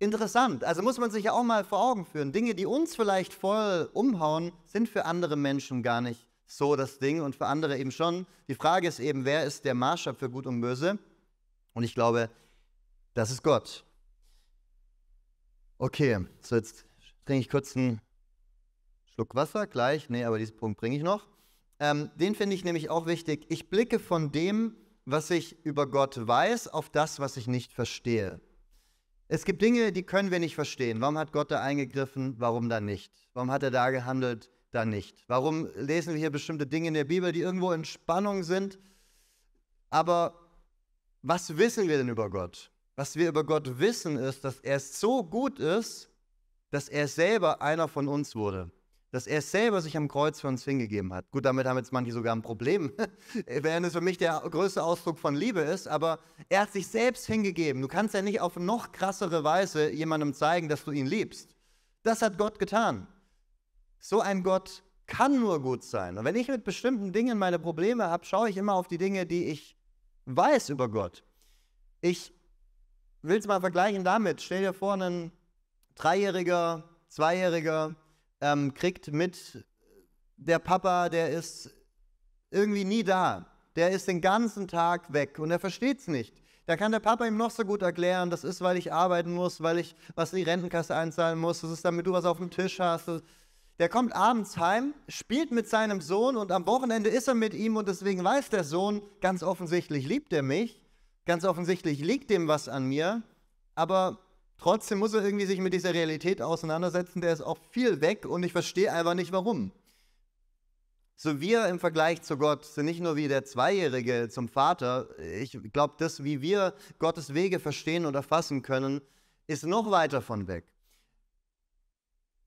Speaker 1: Interessant. Also muss man sich ja auch mal vor Augen führen. Dinge, die uns vielleicht voll umhauen, sind für andere Menschen gar nicht so das Ding und für andere eben schon. Die Frage ist eben, wer ist der Maßstab für Gut und Böse? Und ich glaube, das ist Gott. Okay, so jetzt trinke ich kurz einen Schluck Wasser gleich. Nee, aber diesen Punkt bringe ich noch. Ähm, den finde ich nämlich auch wichtig. Ich blicke von dem, was ich über Gott weiß, auf das, was ich nicht verstehe. Es gibt Dinge, die können wir nicht verstehen. Warum hat Gott da eingegriffen? Warum dann nicht? Warum hat er da gehandelt? dann nicht? Warum lesen wir hier bestimmte Dinge in der Bibel, die irgendwo in Spannung sind? Aber was wissen wir denn über Gott? Was wir über Gott wissen, ist, dass er so gut ist, dass er selber einer von uns wurde. Dass er selber sich am Kreuz für uns hingegeben hat. Gut, damit haben jetzt manche sogar ein Problem, während es für mich der größte Ausdruck von Liebe ist, aber er hat sich selbst hingegeben. Du kannst ja nicht auf noch krassere Weise jemandem zeigen, dass du ihn liebst. Das hat Gott getan. So ein Gott kann nur gut sein. Und wenn ich mit bestimmten Dingen meine Probleme habe, schaue ich immer auf die Dinge, die ich weiß über Gott. Ich will es mal vergleichen damit. Stell dir vor, ein Dreijähriger, Zweijähriger ähm, kriegt mit, der Papa, der ist irgendwie nie da. Der ist den ganzen Tag weg und er versteht es nicht. Da kann der Papa ihm noch so gut erklären, das ist, weil ich arbeiten muss, weil ich was in die Rentenkasse einzahlen muss, das ist, damit du was auf dem Tisch hast, der kommt abends heim, spielt mit seinem Sohn und am Wochenende ist er mit ihm und deswegen weiß der Sohn, ganz offensichtlich liebt er mich, ganz offensichtlich liegt dem was an mir, aber trotzdem muss er irgendwie sich mit dieser Realität auseinandersetzen, der ist auch viel weg und ich verstehe einfach nicht warum. So wir im Vergleich zu Gott sind nicht nur wie der Zweijährige zum Vater. Ich glaube, das, wie wir Gottes Wege verstehen und erfassen können, ist noch weiter von weg.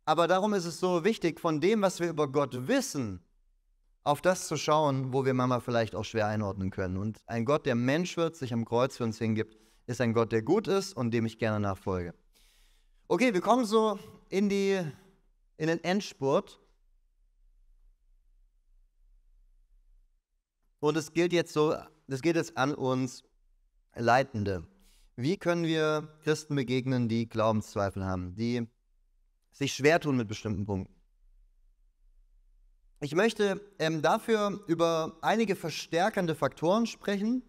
Speaker 1: Aber darum ist es so wichtig, von dem, was wir über Gott wissen, auf das zu schauen, wo wir Mama vielleicht auch schwer einordnen können. Und ein Gott, der Mensch wird, sich am Kreuz für uns hingibt, ist ein Gott, der gut ist und dem ich gerne nachfolge. Okay, wir kommen so in, die, in den Endspurt. Und es gilt jetzt so, es geht jetzt an uns Leitende. Wie können wir Christen begegnen, die Glaubenszweifel haben, die sich schwer tun mit bestimmten Punkten. Ich möchte ähm, dafür über einige verstärkende Faktoren sprechen,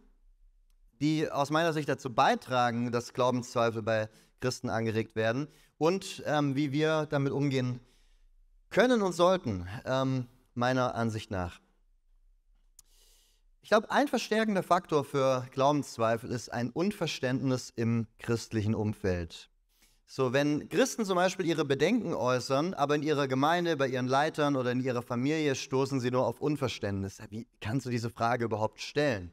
Speaker 1: die aus meiner Sicht dazu beitragen, dass Glaubenszweifel bei Christen angeregt werden und ähm, wie wir damit umgehen können und sollten, ähm, meiner Ansicht nach. Ich glaube, ein verstärkender Faktor für Glaubenszweifel ist ein Unverständnis im christlichen Umfeld. So, wenn Christen zum Beispiel ihre Bedenken äußern, aber in ihrer Gemeinde, bei ihren Leitern oder in ihrer Familie stoßen sie nur auf Unverständnis. Wie kannst du diese Frage überhaupt stellen?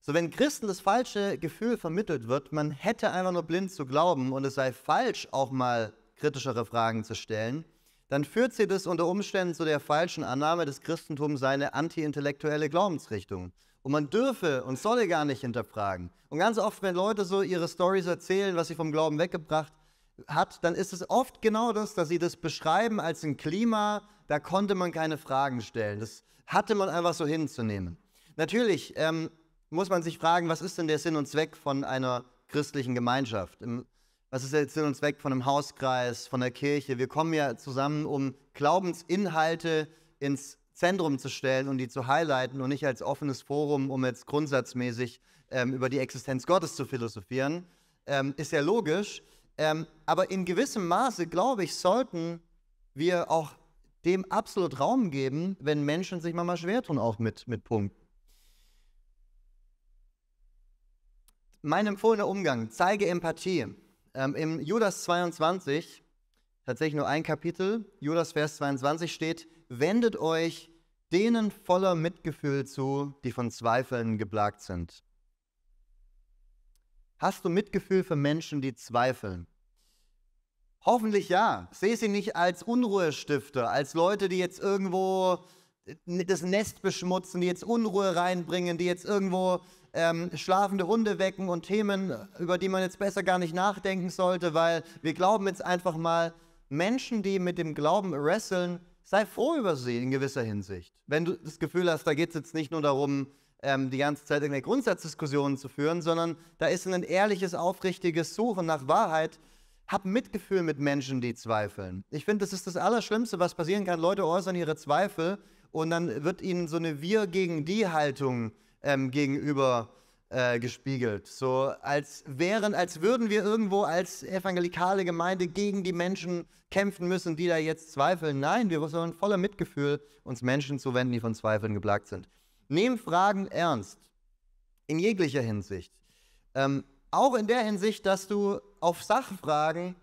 Speaker 1: So, wenn Christen das falsche Gefühl vermittelt wird, man hätte einfach nur blind zu glauben und es sei falsch, auch mal kritischere Fragen zu stellen, dann führt sie das unter Umständen zu der falschen Annahme, dass Christentum seine anti-intellektuelle Glaubensrichtung. Und man dürfe und solle gar nicht hinterfragen. Und ganz oft, wenn Leute so ihre Stories erzählen, was sie vom Glauben weggebracht hat, dann ist es oft genau das, dass sie das beschreiben als ein Klima, da konnte man keine Fragen stellen. Das hatte man einfach so hinzunehmen. Natürlich ähm, muss man sich fragen, was ist denn der Sinn und Zweck von einer christlichen Gemeinschaft? Ähm, was ist der Sinn und Zweck von einem Hauskreis, von der Kirche? Wir kommen ja zusammen, um Glaubensinhalte ins Zentrum zu stellen und die zu highlighten und nicht als offenes Forum, um jetzt grundsatzmäßig ähm, über die Existenz Gottes zu philosophieren. Ähm, ist ja logisch, ähm, aber in gewissem Maße, glaube ich, sollten wir auch dem absolut Raum geben, wenn Menschen sich manchmal schwer tun, auch mit, mit Punkten. Mein empfohlener Umgang, zeige Empathie. Ähm, Im Judas 22, tatsächlich nur ein Kapitel, Judas Vers 22 steht, wendet euch denen voller Mitgefühl zu, die von Zweifeln geplagt sind. Hast du Mitgefühl für Menschen, die zweifeln? Hoffentlich ja. Sehe sie nicht als Unruhestifter, als Leute, die jetzt irgendwo äh, das Nest beschmutzen, die jetzt Unruhe reinbringen, die jetzt irgendwo ähm, schlafende Hunde wecken und Themen, über die man jetzt besser gar nicht nachdenken sollte, weil wir glauben jetzt einfach mal, Menschen, die mit dem Glauben wresteln, sei froh über sie in gewisser Hinsicht. Wenn du das Gefühl hast, da geht es jetzt nicht nur darum, ähm, die ganze Zeit irgendeine Grundsatzdiskussion zu führen, sondern da ist ein ehrliches, aufrichtiges Suchen nach Wahrheit. Hab Mitgefühl mit Menschen, die zweifeln. Ich finde, das ist das Allerschlimmste, was passieren kann. Leute äußern ihre Zweifel und dann wird ihnen so eine Wir gegen die Haltung ähm, gegenüber äh, gespiegelt. So als wären, als würden wir irgendwo als evangelikale Gemeinde gegen die Menschen kämpfen müssen, die da jetzt zweifeln. Nein, wir sollen voller Mitgefühl uns Menschen zuwenden, die von Zweifeln geplagt sind. Nehmen Fragen ernst. In jeglicher Hinsicht. Ähm, auch in der Hinsicht, dass du auf Sachfragen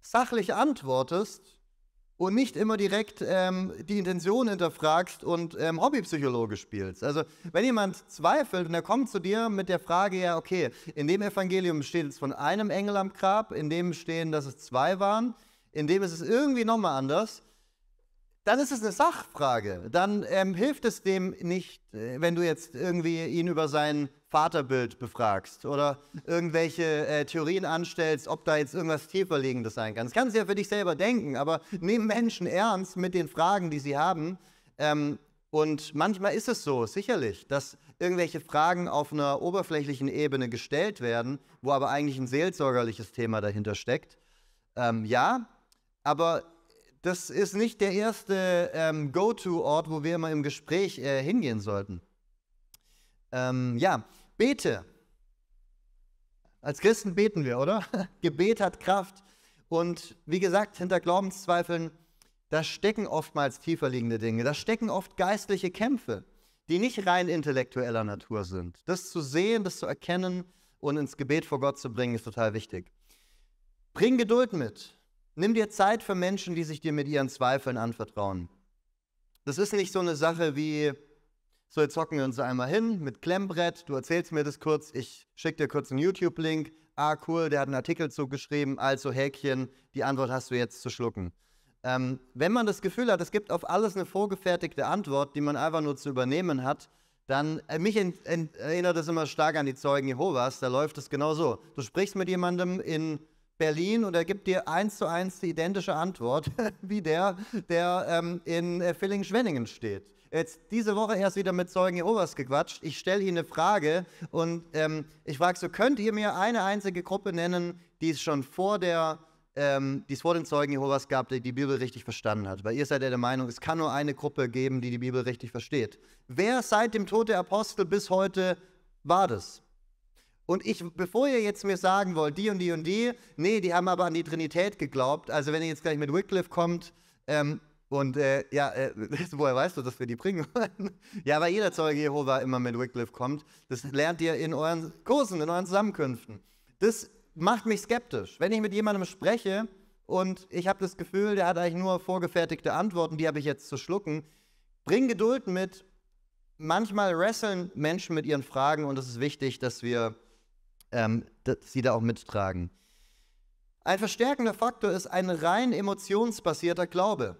Speaker 1: sachlich antwortest und nicht immer direkt ähm, die Intention hinterfragst und ähm, Hobbypsychologe spielst. Also wenn jemand zweifelt und er kommt zu dir mit der Frage, ja, okay, in dem Evangelium steht es von einem Engel am Grab, in dem stehen, dass es zwei waren, in dem ist es irgendwie nochmal anders, dann ist es eine Sachfrage. Dann ähm, hilft es dem nicht, äh, wenn du jetzt irgendwie ihn über sein Vaterbild befragst oder irgendwelche äh, Theorien anstellst, ob da jetzt irgendwas tieferliegendes sein kann. Das kannst du ja für dich selber denken, aber nehmen Menschen ernst mit den Fragen, die sie haben. Ähm, und manchmal ist es so, sicherlich, dass irgendwelche Fragen auf einer oberflächlichen Ebene gestellt werden, wo aber eigentlich ein seelsorgerliches Thema dahinter steckt. Ähm, ja, aber das ist nicht der erste ähm, Go-to-Ort, wo wir immer im Gespräch äh, hingehen sollten. Ähm, ja, bete. Als Christen beten wir, oder? Gebet hat Kraft. Und wie gesagt, hinter Glaubenszweifeln, da stecken oftmals tiefer liegende Dinge. Da stecken oft geistliche Kämpfe, die nicht rein intellektueller Natur sind. Das zu sehen, das zu erkennen und ins Gebet vor Gott zu bringen, ist total wichtig. Bring Geduld mit. Nimm dir Zeit für Menschen, die sich dir mit ihren Zweifeln anvertrauen. Das ist nicht so eine Sache wie, so jetzt hocken wir uns einmal hin mit Klemmbrett, du erzählst mir das kurz, ich schicke dir kurz einen YouTube-Link, ah cool, der hat einen Artikel zugeschrieben, also Häkchen, die Antwort hast du jetzt zu schlucken. Ähm, wenn man das Gefühl hat, es gibt auf alles eine vorgefertigte Antwort, die man einfach nur zu übernehmen hat, dann, äh, mich erinnert das immer stark an die Zeugen Jehovas, da läuft es genau so. Du sprichst mit jemandem in Berlin und er gibt dir eins zu eins die identische Antwort wie der, der ähm, in äh, Villingen-Schwenningen steht. Jetzt diese Woche erst wieder mit Zeugen Jehovas gequatscht. Ich stelle Ihnen eine Frage und ähm, ich frage so, könnt ihr mir eine einzige Gruppe nennen, die es schon vor der ähm, die es vor den Zeugen Jehovas gab, die die Bibel richtig verstanden hat. Weil ihr seid ja der Meinung, es kann nur eine Gruppe geben, die die Bibel richtig versteht. Wer seit dem Tod der Apostel bis heute war das? Und ich, bevor ihr jetzt mir sagen wollt, die und die und die, nee, die haben aber an die Trinität geglaubt. Also wenn ihr jetzt gleich mit Wycliffe kommt ähm, und äh, ja, äh, woher weißt du, dass wir die bringen wollen? ja, weil jeder Zeuge Jehova immer mit Wycliffe kommt. Das lernt ihr in euren Kursen, in euren Zusammenkünften. Das macht mich skeptisch. Wenn ich mit jemandem spreche und ich habe das Gefühl, der hat eigentlich nur vorgefertigte Antworten, die habe ich jetzt zu schlucken. Bring Geduld mit. Manchmal wresteln Menschen mit ihren Fragen und es ist wichtig, dass wir ähm, sie da auch mittragen. Ein verstärkender Faktor ist ein rein emotionsbasierter Glaube.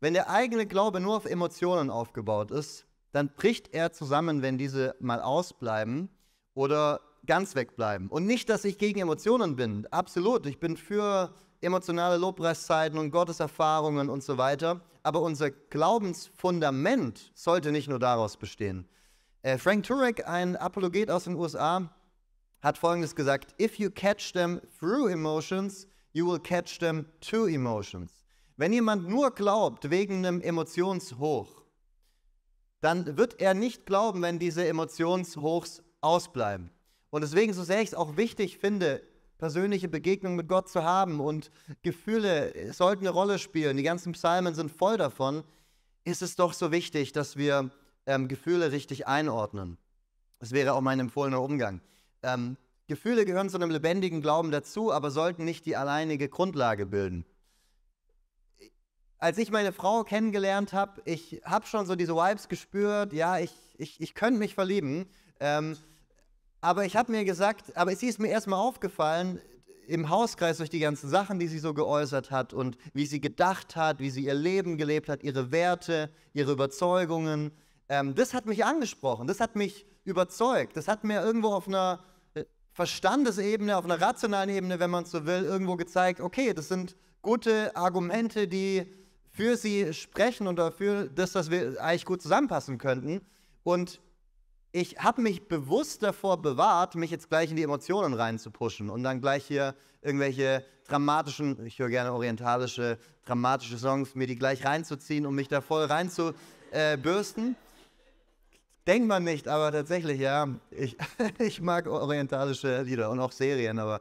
Speaker 1: Wenn der eigene Glaube nur auf Emotionen aufgebaut ist, dann bricht er zusammen, wenn diese mal ausbleiben oder ganz wegbleiben. Und nicht, dass ich gegen Emotionen bin. Absolut, ich bin für emotionale Lobpreiszeiten und Gotteserfahrungen und so weiter. Aber unser Glaubensfundament sollte nicht nur daraus bestehen. Äh, Frank Turek, ein Apologet aus den USA, hat folgendes gesagt: If you catch them through emotions, you will catch them to emotions. Wenn jemand nur glaubt wegen einem Emotionshoch, dann wird er nicht glauben, wenn diese Emotionshochs ausbleiben. Und deswegen, so sehr ich es auch wichtig finde, persönliche Begegnung mit Gott zu haben und Gefühle sollten eine Rolle spielen, die ganzen Psalmen sind voll davon, ist es doch so wichtig, dass wir ähm, Gefühle richtig einordnen. Das wäre auch mein empfohlener Umgang. Ähm, Gefühle gehören zu einem lebendigen Glauben dazu, aber sollten nicht die alleinige Grundlage bilden. Als ich meine Frau kennengelernt habe, ich habe schon so diese Vibes gespürt, ja, ich, ich, ich könnte mich verlieben. Ähm, aber ich habe mir gesagt, aber sie ist mir erstmal aufgefallen, im Hauskreis durch die ganzen Sachen, die sie so geäußert hat und wie sie gedacht hat, wie sie ihr Leben gelebt hat, ihre Werte, ihre Überzeugungen. Ähm, das hat mich angesprochen, das hat mich überzeugt. Das hat mir irgendwo auf einer äh, Verstandesebene, auf einer rationalen Ebene, wenn man so will, irgendwo gezeigt, okay, das sind gute Argumente, die für sie sprechen und dafür, dass das wir eigentlich gut zusammenpassen könnten. Und ich habe mich bewusst davor bewahrt, mich jetzt gleich in die Emotionen reinzupuschen und dann gleich hier irgendwelche dramatischen, ich höre gerne orientalische, dramatische Songs, mir die gleich reinzuziehen und mich da voll reinzubürsten. Äh, denkt man nicht, aber tatsächlich, ja, ich, ich mag orientalische Lieder und auch Serien, aber.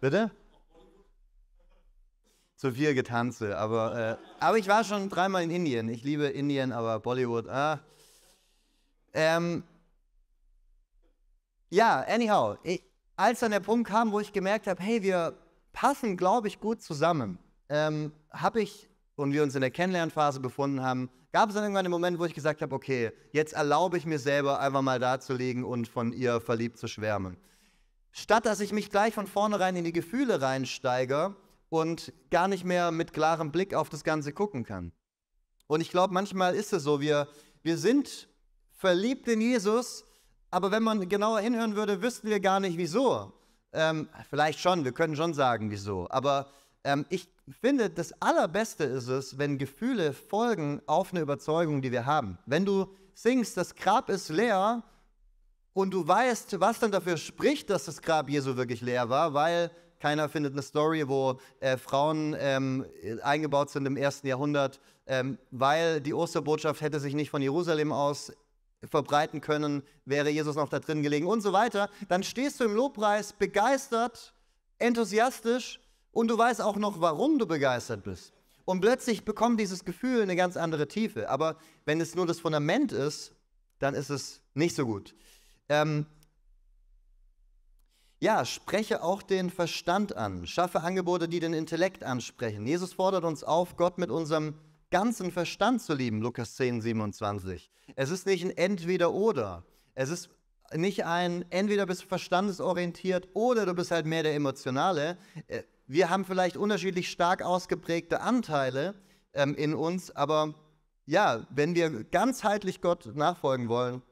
Speaker 1: Bitte? Zu viel Getanze, aber, äh, aber ich war schon dreimal in Indien. Ich liebe Indien, aber Bollywood, ah. Ähm, ja, anyhow, ich, als dann der Punkt kam, wo ich gemerkt habe, hey, wir passen, glaube ich, gut zusammen, ähm, habe ich, und wir uns in der Kennenlernphase befunden haben, gab es dann irgendwann den Moment, wo ich gesagt habe, okay, jetzt erlaube ich mir selber einfach mal da zu liegen und von ihr verliebt zu schwärmen. Statt dass ich mich gleich von vornherein in die Gefühle reinsteige und gar nicht mehr mit klarem Blick auf das Ganze gucken kann. Und ich glaube, manchmal ist es so, wir, wir sind verliebt in Jesus, aber wenn man genauer hinhören würde, wüssten wir gar nicht wieso. Ähm, vielleicht schon, wir können schon sagen wieso, aber ähm, ich finde, das Allerbeste ist es, wenn Gefühle folgen auf eine Überzeugung, die wir haben. Wenn du singst, das Grab ist leer und du weißt, was dann dafür spricht, dass das Grab Jesu wirklich leer war, weil keiner findet eine Story, wo äh, Frauen ähm, eingebaut sind im ersten Jahrhundert, ähm, weil die Osterbotschaft hätte sich nicht von Jerusalem aus verbreiten können, wäre Jesus noch da drin gelegen und so weiter. Dann stehst du im Lobpreis begeistert, enthusiastisch und du weißt auch noch, warum du begeistert bist. Und plötzlich bekommt dieses Gefühl eine ganz andere Tiefe. Aber wenn es nur das Fundament ist, dann ist es nicht so gut. Ähm, ja, spreche auch den Verstand an. Schaffe Angebote, die den Intellekt ansprechen. Jesus fordert uns auf, Gott mit unserem ganzen Verstand zu lieben, Lukas 10, 27. Es ist nicht ein Entweder-Oder. Es ist nicht ein Entweder bist du verstandesorientiert oder du bist halt mehr der Emotionale. Äh, wir haben vielleicht unterschiedlich stark ausgeprägte Anteile ähm, in uns, aber ja, wenn wir ganzheitlich Gott nachfolgen wollen,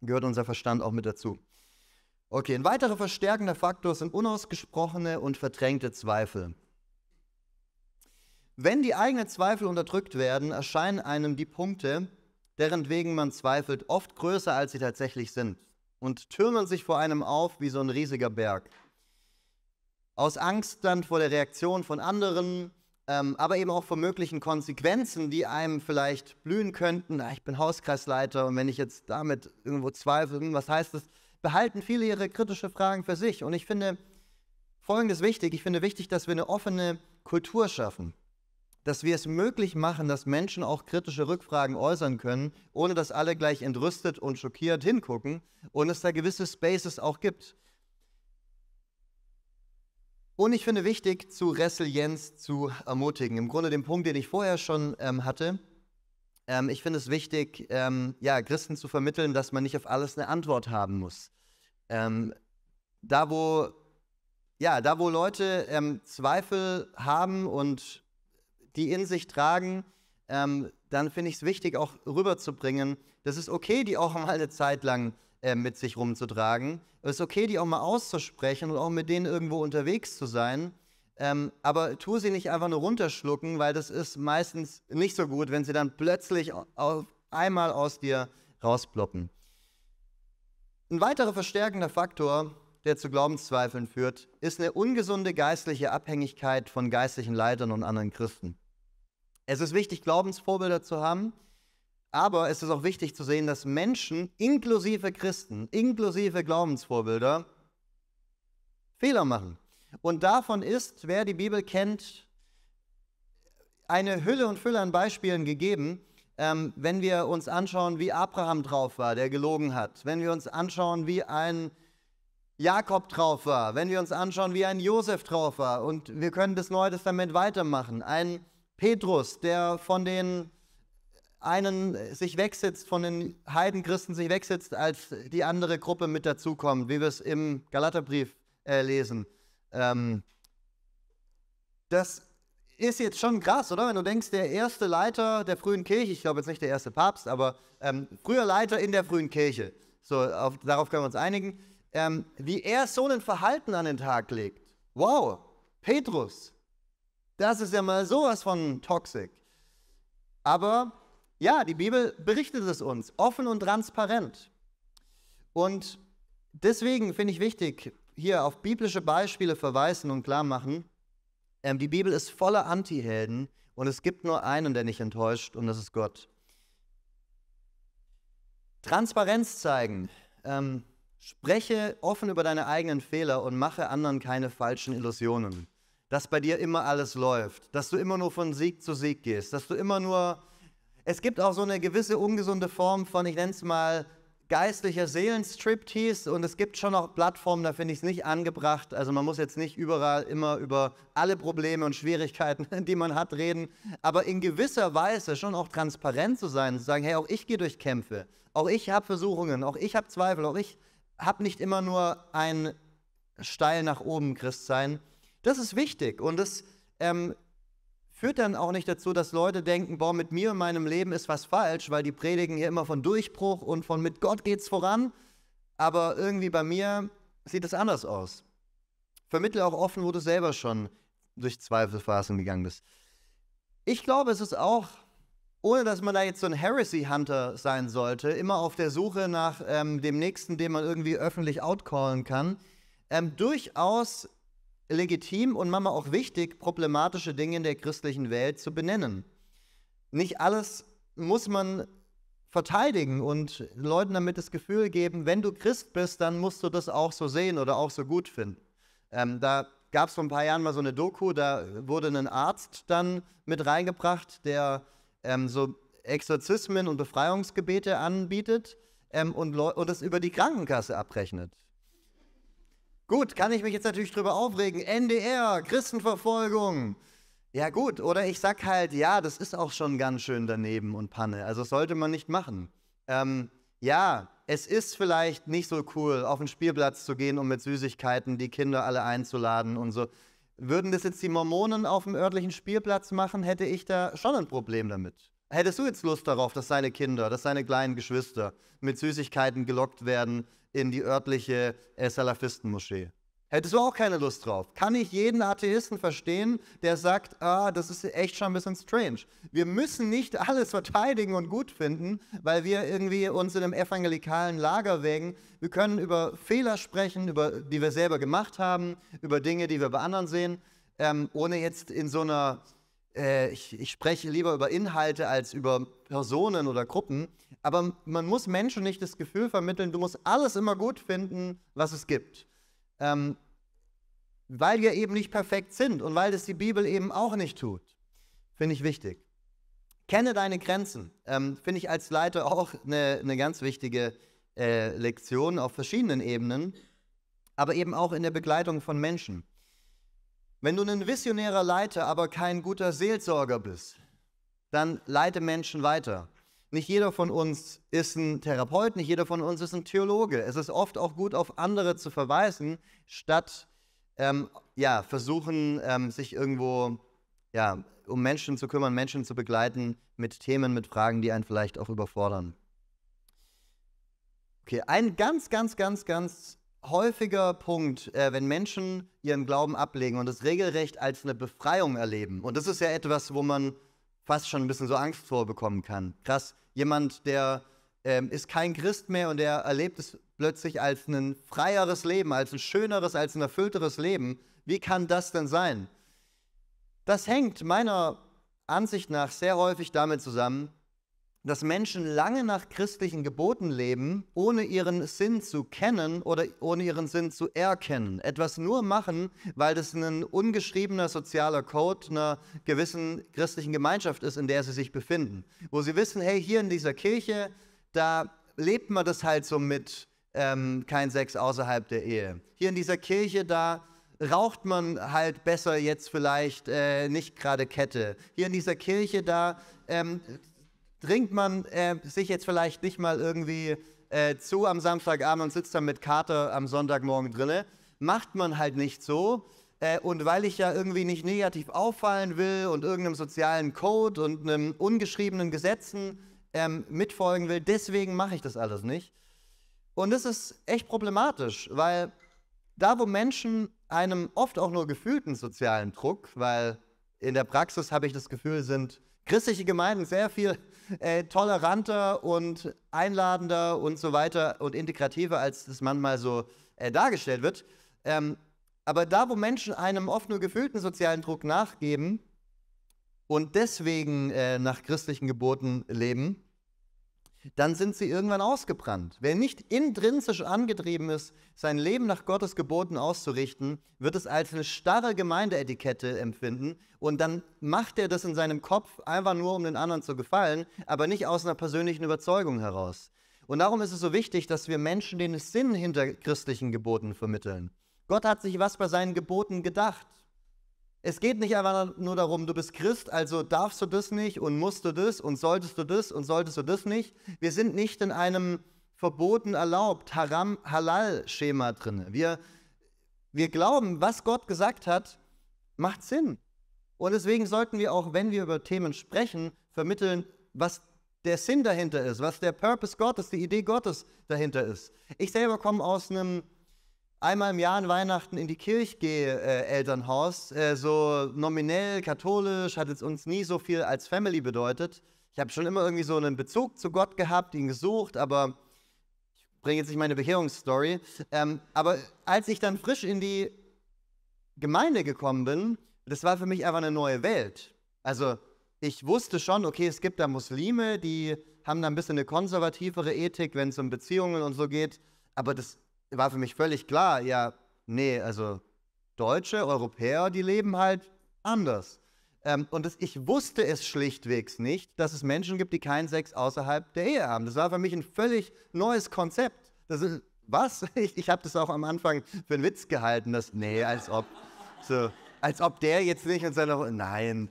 Speaker 1: gehört unser Verstand auch mit dazu. Okay, ein weiterer verstärkender Faktor sind unausgesprochene und verdrängte Zweifel. Wenn die eigenen Zweifel unterdrückt werden, erscheinen einem die Punkte, deren wegen man zweifelt, oft größer, als sie tatsächlich sind und türmen sich vor einem auf wie so ein riesiger Berg. Aus Angst dann vor der Reaktion von anderen, ähm, aber eben auch vor möglichen Konsequenzen, die einem vielleicht blühen könnten. Ah, ich bin Hauskreisleiter und wenn ich jetzt damit irgendwo zweifle, was heißt das? Behalten viele ihre kritische Fragen für sich. Und ich finde Folgendes wichtig. Ich finde wichtig, dass wir eine offene Kultur schaffen. Dass wir es möglich machen, dass Menschen auch kritische Rückfragen äußern können, ohne dass alle gleich entrüstet und schockiert hingucken und es da gewisse Spaces auch gibt. Und ich finde wichtig, zu Resilienz zu ermutigen. Im Grunde den Punkt, den ich vorher schon ähm, hatte. Ähm, ich finde es wichtig, ähm, ja, Christen zu vermitteln, dass man nicht auf alles eine Antwort haben muss. Ähm, da, wo, ja, da, wo Leute ähm, Zweifel haben und die in sich tragen, ähm, dann finde ich es wichtig, auch rüberzubringen, das ist okay, die auch mal eine Zeit lang äh, mit sich rumzutragen. Es ist okay, die auch mal auszusprechen und auch mit denen irgendwo unterwegs zu sein. Ähm, aber tu sie nicht einfach nur runterschlucken, weil das ist meistens nicht so gut, wenn sie dann plötzlich auf einmal aus dir rausploppen. Ein weiterer verstärkender Faktor, der zu Glaubenszweifeln führt, ist eine ungesunde geistliche Abhängigkeit von geistlichen Leitern und anderen Christen. Es ist wichtig, Glaubensvorbilder zu haben, aber es ist auch wichtig zu sehen, dass Menschen, inklusive Christen, inklusive Glaubensvorbilder, Fehler machen. Und davon ist, wer die Bibel kennt, eine Hülle und Fülle an Beispielen gegeben. Ähm, wenn wir uns anschauen, wie Abraham drauf war, der gelogen hat, wenn wir uns anschauen, wie ein Jakob drauf war, wenn wir uns anschauen, wie ein Josef drauf war, und wir können das Neue Testament weitermachen, ein Petrus, der von den einen sich wegsetzt, von den Heidenchristen sich wegsetzt, als die andere Gruppe mit dazukommt, wie wir es im Galaterbrief äh, lesen. Ähm, das ist jetzt schon krass, oder? Wenn du denkst, der erste Leiter der frühen Kirche, ich glaube jetzt nicht der erste Papst, aber ähm, früher Leiter in der frühen Kirche, so auf, darauf können wir uns einigen, ähm, wie er so ein Verhalten an den Tag legt. Wow, Petrus, das ist ja mal sowas von toxic. Aber ja, die Bibel berichtet es uns, offen und transparent. Und deswegen finde ich wichtig, hier auf biblische Beispiele verweisen und klar machen, ähm, die Bibel ist voller Antihelden und es gibt nur einen, der nicht enttäuscht und das ist Gott. Transparenz zeigen. Ähm, spreche offen über deine eigenen Fehler und mache anderen keine falschen Illusionen. Dass bei dir immer alles läuft, dass du immer nur von Sieg zu Sieg gehst, dass du immer nur es gibt auch so eine gewisse ungesunde Form von, ich nenne es mal, geistlicher Seelenstriptease und es gibt schon auch Plattformen, da finde ich es nicht angebracht. Also man muss jetzt nicht überall immer über alle Probleme und Schwierigkeiten, die man hat, reden, aber in gewisser Weise schon auch transparent zu sein, zu sagen, hey, auch ich gehe durch Kämpfe, auch ich habe Versuchungen, auch ich habe Zweifel, auch ich habe nicht immer nur ein steil nach oben Christ sein. Das ist wichtig und das ähm, führt dann auch nicht dazu, dass Leute denken, boah, mit mir und meinem Leben ist was falsch, weil die predigen ja immer von Durchbruch und von mit Gott geht's voran, aber irgendwie bei mir sieht es anders aus. Vermittle auch offen, wo du selber schon durch Zweifelphasen gegangen bist. Ich glaube, es ist auch, ohne dass man da jetzt so ein Heresy-Hunter sein sollte, immer auf der Suche nach ähm, dem Nächsten, den man irgendwie öffentlich outcallen kann, ähm, durchaus legitim und manchmal auch wichtig, problematische Dinge in der christlichen Welt zu benennen. Nicht alles muss man verteidigen und Leuten damit das Gefühl geben, wenn du Christ bist, dann musst du das auch so sehen oder auch so gut finden. Ähm, da gab es vor ein paar Jahren mal so eine Doku, da wurde ein Arzt dann mit reingebracht, der ähm, so Exorzismen und Befreiungsgebete anbietet ähm, und, und das über die Krankenkasse abrechnet. Gut, kann ich mich jetzt natürlich drüber aufregen. NDR, Christenverfolgung. Ja gut, oder ich sag halt, ja, das ist auch schon ganz schön daneben und Panne. Also das sollte man nicht machen. Ähm, ja, es ist vielleicht nicht so cool, auf den Spielplatz zu gehen und um mit Süßigkeiten die Kinder alle einzuladen und so. Würden das jetzt die Mormonen auf dem örtlichen Spielplatz machen, hätte ich da schon ein Problem damit. Hättest du jetzt Lust darauf, dass seine Kinder, dass seine kleinen Geschwister mit Süßigkeiten gelockt werden in die örtliche Salafistenmoschee? Hättest du auch keine Lust drauf? Kann ich jeden Atheisten verstehen, der sagt, ah, das ist echt schon ein bisschen strange. Wir müssen nicht alles verteidigen und gut finden, weil wir irgendwie uns in einem evangelikalen Lager wägen. Wir können über Fehler sprechen, über die wir selber gemacht haben, über Dinge, die wir bei anderen sehen, ähm, ohne jetzt in so einer äh, ich, ich spreche lieber über Inhalte als über Personen oder Gruppen. Aber man muss Menschen nicht das Gefühl vermitteln, du musst alles immer gut finden, was es gibt. Ähm, weil wir eben nicht perfekt sind und weil das die Bibel eben auch nicht tut. Finde ich wichtig. Kenne deine Grenzen. Ähm, Finde ich als Leiter auch eine, eine ganz wichtige äh, Lektion auf verschiedenen Ebenen, aber eben auch in der Begleitung von Menschen. Wenn du ein visionärer Leiter, aber kein guter Seelsorger bist, dann leite Menschen weiter. Nicht jeder von uns ist ein Therapeut, nicht jeder von uns ist ein Theologe. Es ist oft auch gut, auf andere zu verweisen, statt ähm, ja, versuchen, ähm, sich irgendwo ja, um Menschen zu kümmern, Menschen zu begleiten mit Themen, mit Fragen, die einen vielleicht auch überfordern. Okay, ein ganz, ganz, ganz, ganz häufiger Punkt, äh, wenn Menschen ihren Glauben ablegen und es regelrecht als eine Befreiung erleben. Und das ist ja etwas, wo man fast schon ein bisschen so Angst vorbekommen kann. Krass, jemand, der ähm, ist kein Christ mehr und der erlebt es plötzlich als ein freieres Leben, als ein schöneres, als ein erfüllteres Leben. Wie kann das denn sein? Das hängt meiner Ansicht nach sehr häufig damit zusammen, dass Menschen lange nach christlichen Geboten leben, ohne ihren Sinn zu kennen oder ohne ihren Sinn zu erkennen. Etwas nur machen, weil das ein ungeschriebener sozialer Code einer gewissen christlichen Gemeinschaft ist, in der sie sich befinden. Wo sie wissen, hey, hier in dieser Kirche, da lebt man das halt so mit ähm, kein Sex außerhalb der Ehe. Hier in dieser Kirche, da raucht man halt besser jetzt vielleicht äh, nicht gerade Kette. Hier in dieser Kirche, da ähm, trinkt man äh, sich jetzt vielleicht nicht mal irgendwie äh, zu am Samstagabend und sitzt dann mit Kater am Sonntagmorgen drinne. Macht man halt nicht so. Äh, und weil ich ja irgendwie nicht negativ auffallen will und irgendeinem sozialen Code und einem ungeschriebenen Gesetzen ähm, mitfolgen will, deswegen mache ich das alles nicht. Und das ist echt problematisch, weil da, wo Menschen einem oft auch nur gefühlten sozialen Druck, weil in der Praxis habe ich das Gefühl, sind christliche Gemeinden sehr viel äh, toleranter und einladender und so weiter und integrativer, als es manchmal so äh, dargestellt wird. Ähm, aber da, wo Menschen einem oft nur gefühlten sozialen Druck nachgeben und deswegen äh, nach christlichen Geboten leben, dann sind sie irgendwann ausgebrannt. Wer nicht intrinsisch angetrieben ist, sein Leben nach Gottes Geboten auszurichten, wird es als eine starre Gemeindeetikette empfinden und dann macht er das in seinem Kopf einfach nur, um den anderen zu gefallen, aber nicht aus einer persönlichen Überzeugung heraus. Und darum ist es so wichtig, dass wir Menschen den Sinn hinter christlichen Geboten vermitteln. Gott hat sich was bei seinen Geboten gedacht. Es geht nicht einfach nur darum, du bist Christ, also darfst du das nicht und musst du das und solltest du das und solltest du das nicht. Wir sind nicht in einem verboten erlaubt, haram, halal Schema drin. Wir, wir glauben, was Gott gesagt hat, macht Sinn. Und deswegen sollten wir auch, wenn wir über Themen sprechen, vermitteln, was der Sinn dahinter ist, was der Purpose Gottes, die Idee Gottes dahinter ist. Ich selber komme aus einem einmal im Jahr an Weihnachten in die Kirche gehe, äh, Elternhaus, äh, so nominell katholisch, hat es uns nie so viel als Family bedeutet. Ich habe schon immer irgendwie so einen Bezug zu Gott gehabt, ihn gesucht, aber ich bringe jetzt nicht meine Bekehrungsstory. Ähm, aber als ich dann frisch in die Gemeinde gekommen bin, das war für mich einfach eine neue Welt. Also ich wusste schon, okay, es gibt da Muslime, die haben da ein bisschen eine konservativere Ethik, wenn es um Beziehungen und so geht. Aber das war für mich völlig klar, ja, nee, also Deutsche, Europäer, die leben halt anders. Ähm, und das, ich wusste es schlichtwegs nicht, dass es Menschen gibt, die keinen Sex außerhalb der Ehe haben. Das war für mich ein völlig neues Konzept. Das ist, was? Ich, ich habe das auch am Anfang für einen Witz gehalten, dass, nee, als ob, so, als ob der jetzt nicht und seiner, nein.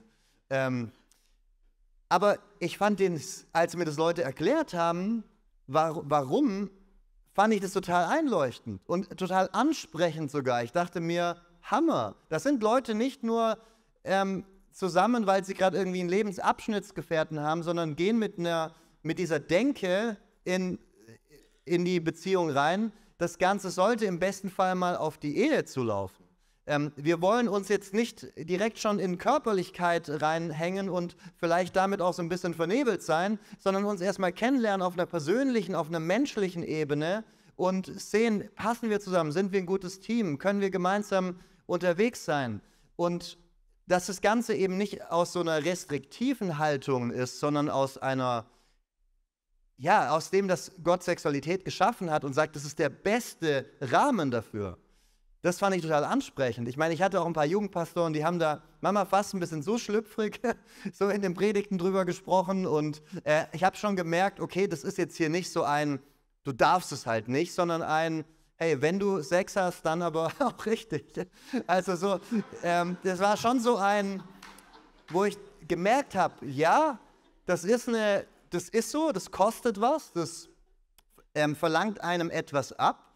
Speaker 1: Ähm, aber ich fand den, als mir das Leute erklärt haben, war, warum fand ich das total einleuchtend und total ansprechend sogar. Ich dachte mir, Hammer, das sind Leute nicht nur ähm, zusammen, weil sie gerade irgendwie einen Lebensabschnittsgefährten haben, sondern gehen mit, einer, mit dieser Denke in, in die Beziehung rein. Das Ganze sollte im besten Fall mal auf die Ehe zulaufen. Ähm, wir wollen uns jetzt nicht direkt schon in Körperlichkeit reinhängen und vielleicht damit auch so ein bisschen vernebelt sein, sondern uns erstmal kennenlernen auf einer persönlichen, auf einer menschlichen Ebene und sehen, passen wir zusammen, sind wir ein gutes Team, können wir gemeinsam unterwegs sein. Und dass das Ganze eben nicht aus so einer restriktiven Haltung ist, sondern aus einer, ja, aus dem, dass Gott Sexualität geschaffen hat und sagt, das ist der beste Rahmen dafür. Das fand ich total ansprechend. Ich meine, ich hatte auch ein paar Jugendpastoren, die haben da, Mama, fast ein bisschen so schlüpfrig, so in den Predigten drüber gesprochen. Und äh, ich habe schon gemerkt, okay, das ist jetzt hier nicht so ein, du darfst es halt nicht, sondern ein, hey, wenn du Sex hast, dann aber auch richtig. Also so, ähm, das war schon so ein, wo ich gemerkt habe, ja, das ist eine, das ist so, das kostet was, das ähm, verlangt einem etwas ab.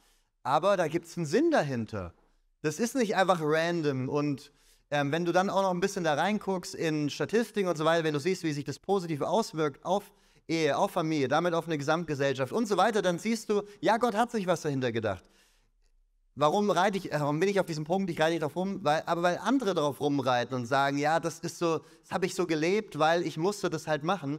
Speaker 1: Aber da gibt es einen Sinn dahinter. Das ist nicht einfach random. Und ähm, wenn du dann auch noch ein bisschen da reinguckst in Statistiken und so weiter, wenn du siehst, wie sich das positiv auswirkt auf Ehe, auf Familie, damit auf eine Gesamtgesellschaft und so weiter, dann siehst du, ja, Gott hat sich was dahinter gedacht. Warum reite ich, äh, warum bin ich auf diesem Punkt? Ich reite nicht drauf rum, weil, aber weil andere darauf rumreiten und sagen, ja, das ist so, das habe ich so gelebt, weil ich musste das halt machen.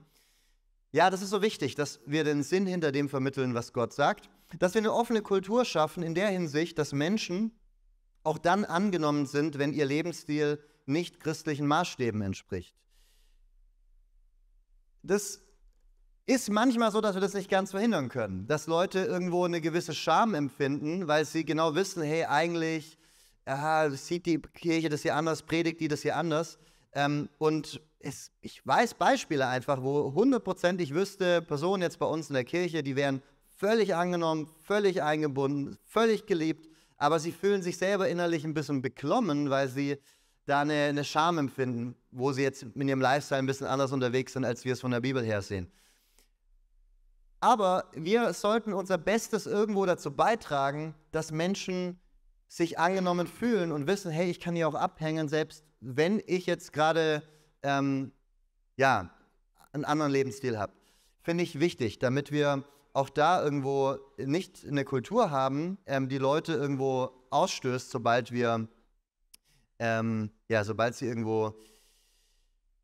Speaker 1: Ja, das ist so wichtig, dass wir den Sinn hinter dem vermitteln, was Gott sagt. Dass wir eine offene Kultur schaffen in der Hinsicht, dass Menschen auch dann angenommen sind, wenn ihr Lebensstil nicht christlichen Maßstäben entspricht. Das ist manchmal so, dass wir das nicht ganz verhindern können, dass Leute irgendwo eine gewisse Scham empfinden, weil sie genau wissen, hey, eigentlich aha, sieht die Kirche das hier anders, predigt die das hier anders. Ähm, und es, ich weiß Beispiele einfach, wo hundertprozentig wüsste, Personen jetzt bei uns in der Kirche, die wären völlig angenommen, völlig eingebunden, völlig geliebt, aber sie fühlen sich selber innerlich ein bisschen beklommen, weil sie da eine, eine Scham empfinden, wo sie jetzt mit ihrem Lifestyle ein bisschen anders unterwegs sind, als wir es von der Bibel her sehen. Aber wir sollten unser Bestes irgendwo dazu beitragen, dass Menschen sich angenommen fühlen und wissen, hey, ich kann hier auch abhängen, selbst wenn ich jetzt gerade ähm, ja, einen anderen Lebensstil habt. Finde ich wichtig, damit wir auch da irgendwo nicht eine Kultur haben, ähm, die Leute irgendwo ausstößt, sobald wir, ähm, ja, sobald sie irgendwo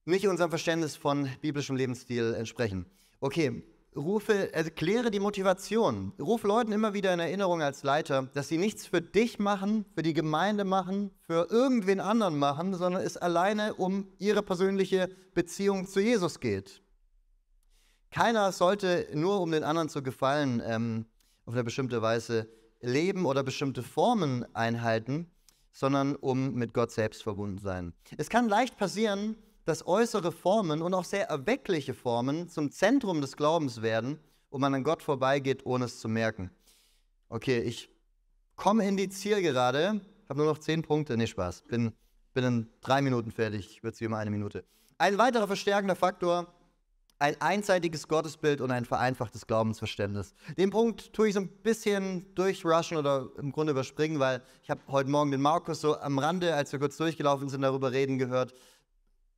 Speaker 1: nicht unserem Verständnis von biblischem Lebensstil entsprechen. Okay, Rufe, erkläre also die Motivation. Ruf Leuten immer wieder in Erinnerung als Leiter, dass sie nichts für dich machen, für die Gemeinde machen, für irgendwen anderen machen, sondern es alleine um ihre persönliche Beziehung zu Jesus geht. Keiner sollte nur um den anderen zu gefallen ähm, auf eine bestimmte Weise leben oder bestimmte Formen einhalten, sondern um mit Gott selbst verbunden sein. Es kann leicht passieren, dass äußere Formen und auch sehr erweckliche Formen zum Zentrum des Glaubens werden und man an Gott vorbeigeht, ohne es zu merken. Okay, ich komme in die Zielgerade, habe nur noch zehn Punkte, nee, Spaß, bin, bin in drei Minuten fertig, wird es wie immer eine Minute. Ein weiterer verstärkender Faktor, ein einseitiges Gottesbild und ein vereinfachtes Glaubensverständnis. Den Punkt tue ich so ein bisschen durchrushen oder im Grunde überspringen, weil ich habe heute Morgen den Markus so am Rande, als wir kurz durchgelaufen sind, darüber reden gehört,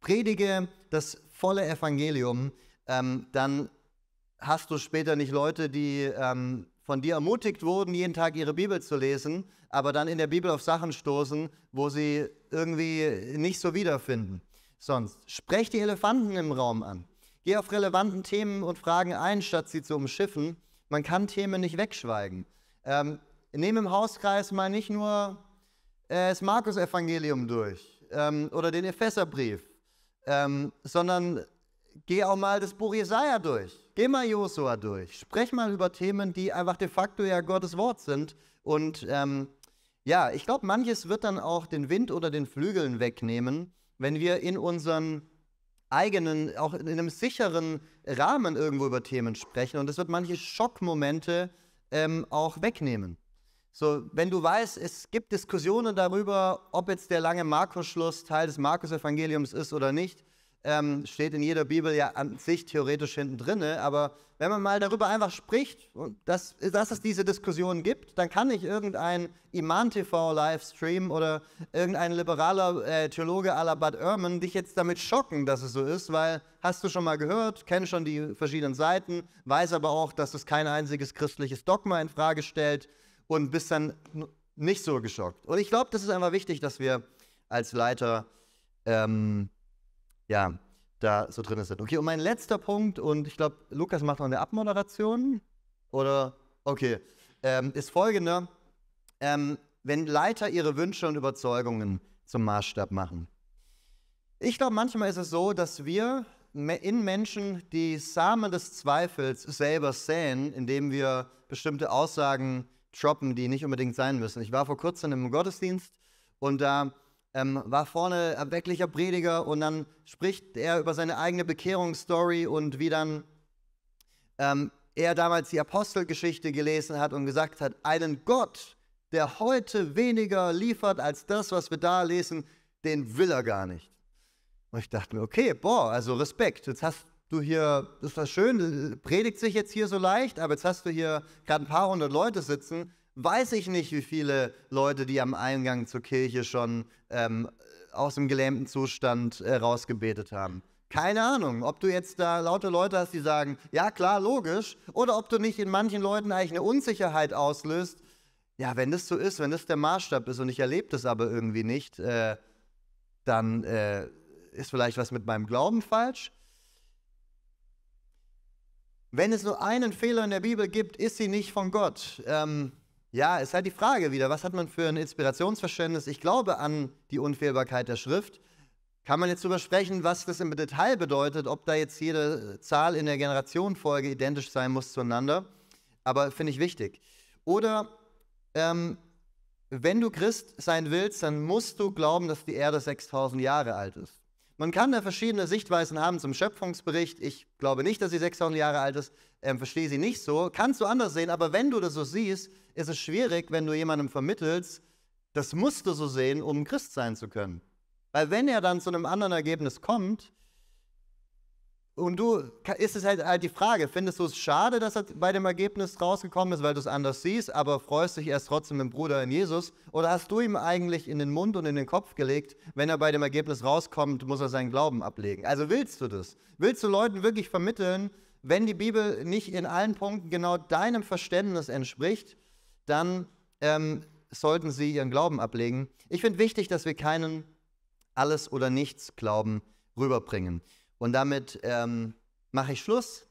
Speaker 1: Predige das volle Evangelium, ähm, dann hast du später nicht Leute, die ähm, von dir ermutigt wurden, jeden Tag ihre Bibel zu lesen, aber dann in der Bibel auf Sachen stoßen, wo sie irgendwie nicht so wiederfinden. Sonst sprech die Elefanten im Raum an. Geh auf relevanten Themen und Fragen ein, statt sie zu umschiffen. Man kann Themen nicht wegschweigen. Ähm, nehm im Hauskreis mal nicht nur äh, das Markus-Evangelium durch ähm, oder den Epheserbrief ähm, sondern geh auch mal das Buch Jesaja durch. Geh mal Josua durch. Sprech mal über Themen, die einfach de facto ja Gottes Wort sind. Und ähm, ja, ich glaube, manches wird dann auch den Wind oder den Flügeln wegnehmen, wenn wir in unseren eigenen, auch in einem sicheren Rahmen irgendwo über Themen sprechen. Und es wird manche Schockmomente ähm, auch wegnehmen. So, wenn du weißt, es gibt Diskussionen darüber, ob jetzt der lange Markus-Schluss Teil des Markus-Evangeliums ist oder nicht, ähm, steht in jeder Bibel ja an sich theoretisch hinten drin. Aber wenn man mal darüber einfach spricht, und das, dass es diese Diskussionen gibt, dann kann nicht irgendein Iman-TV-Livestream oder irgendein liberaler äh, Theologe à la Bad Ehrman dich jetzt damit schocken, dass es so ist, weil hast du schon mal gehört, kennst schon die verschiedenen Seiten, weiß aber auch, dass es kein einziges christliches Dogma in Frage stellt und bist dann nicht so geschockt. Und ich glaube, das ist einfach wichtig, dass wir als Leiter ähm, ja, da so drin sind. Okay, und mein letzter Punkt, und ich glaube, Lukas macht noch eine Abmoderation, oder? Okay, ähm, ist folgender. Ähm, wenn Leiter ihre Wünsche und Überzeugungen zum Maßstab machen. Ich glaube, manchmal ist es so, dass wir in Menschen die Samen des Zweifels selber säen, indem wir bestimmte Aussagen droppen, die nicht unbedingt sein müssen. Ich war vor kurzem im Gottesdienst und da ähm, war vorne ein wirklicher Prediger und dann spricht er über seine eigene Bekehrungsstory und wie dann ähm, er damals die Apostelgeschichte gelesen hat und gesagt hat, einen Gott, der heute weniger liefert als das, was wir da lesen, den will er gar nicht. Und ich dachte mir, okay, boah, also Respekt, jetzt hast du hier, das ist das schön, predigt sich jetzt hier so leicht, aber jetzt hast du hier gerade ein paar hundert Leute sitzen. Weiß ich nicht, wie viele Leute, die am Eingang zur Kirche schon ähm, aus dem gelähmten Zustand äh, rausgebetet haben. Keine Ahnung, ob du jetzt da laute Leute hast, die sagen, ja klar, logisch, oder ob du nicht in manchen Leuten eigentlich eine Unsicherheit auslöst. Ja, wenn das so ist, wenn das der Maßstab ist und ich erlebe das aber irgendwie nicht, äh, dann äh, ist vielleicht was mit meinem Glauben falsch. Wenn es nur einen Fehler in der Bibel gibt, ist sie nicht von Gott. Ähm, ja, ist halt die Frage wieder, was hat man für ein Inspirationsverständnis? Ich glaube an die Unfehlbarkeit der Schrift. Kann man jetzt darüber sprechen, was das im Detail bedeutet, ob da jetzt jede Zahl in der Generationenfolge identisch sein muss zueinander? Aber finde ich wichtig. Oder ähm, wenn du Christ sein willst, dann musst du glauben, dass die Erde 6000 Jahre alt ist. Man kann da verschiedene Sichtweisen haben zum Schöpfungsbericht. Ich glaube nicht, dass sie 600 Jahre alt ist, ähm, verstehe sie nicht so. Kannst du anders sehen, aber wenn du das so siehst, ist es schwierig, wenn du jemandem vermittelst, das musst du so sehen, um Christ sein zu können. Weil wenn er dann zu einem anderen Ergebnis kommt, und du, ist es halt äh, die Frage, findest du es schade, dass er bei dem Ergebnis rausgekommen ist, weil du es anders siehst, aber freust dich erst trotzdem mit dem Bruder in Jesus? Oder hast du ihm eigentlich in den Mund und in den Kopf gelegt, wenn er bei dem Ergebnis rauskommt, muss er seinen Glauben ablegen? Also willst du das? Willst du Leuten wirklich vermitteln, wenn die Bibel nicht in allen Punkten genau deinem Verständnis entspricht, dann ähm, sollten sie ihren Glauben ablegen. Ich finde wichtig, dass wir keinen Alles- oder Nichts-Glauben rüberbringen. Und damit ähm, mache ich Schluss.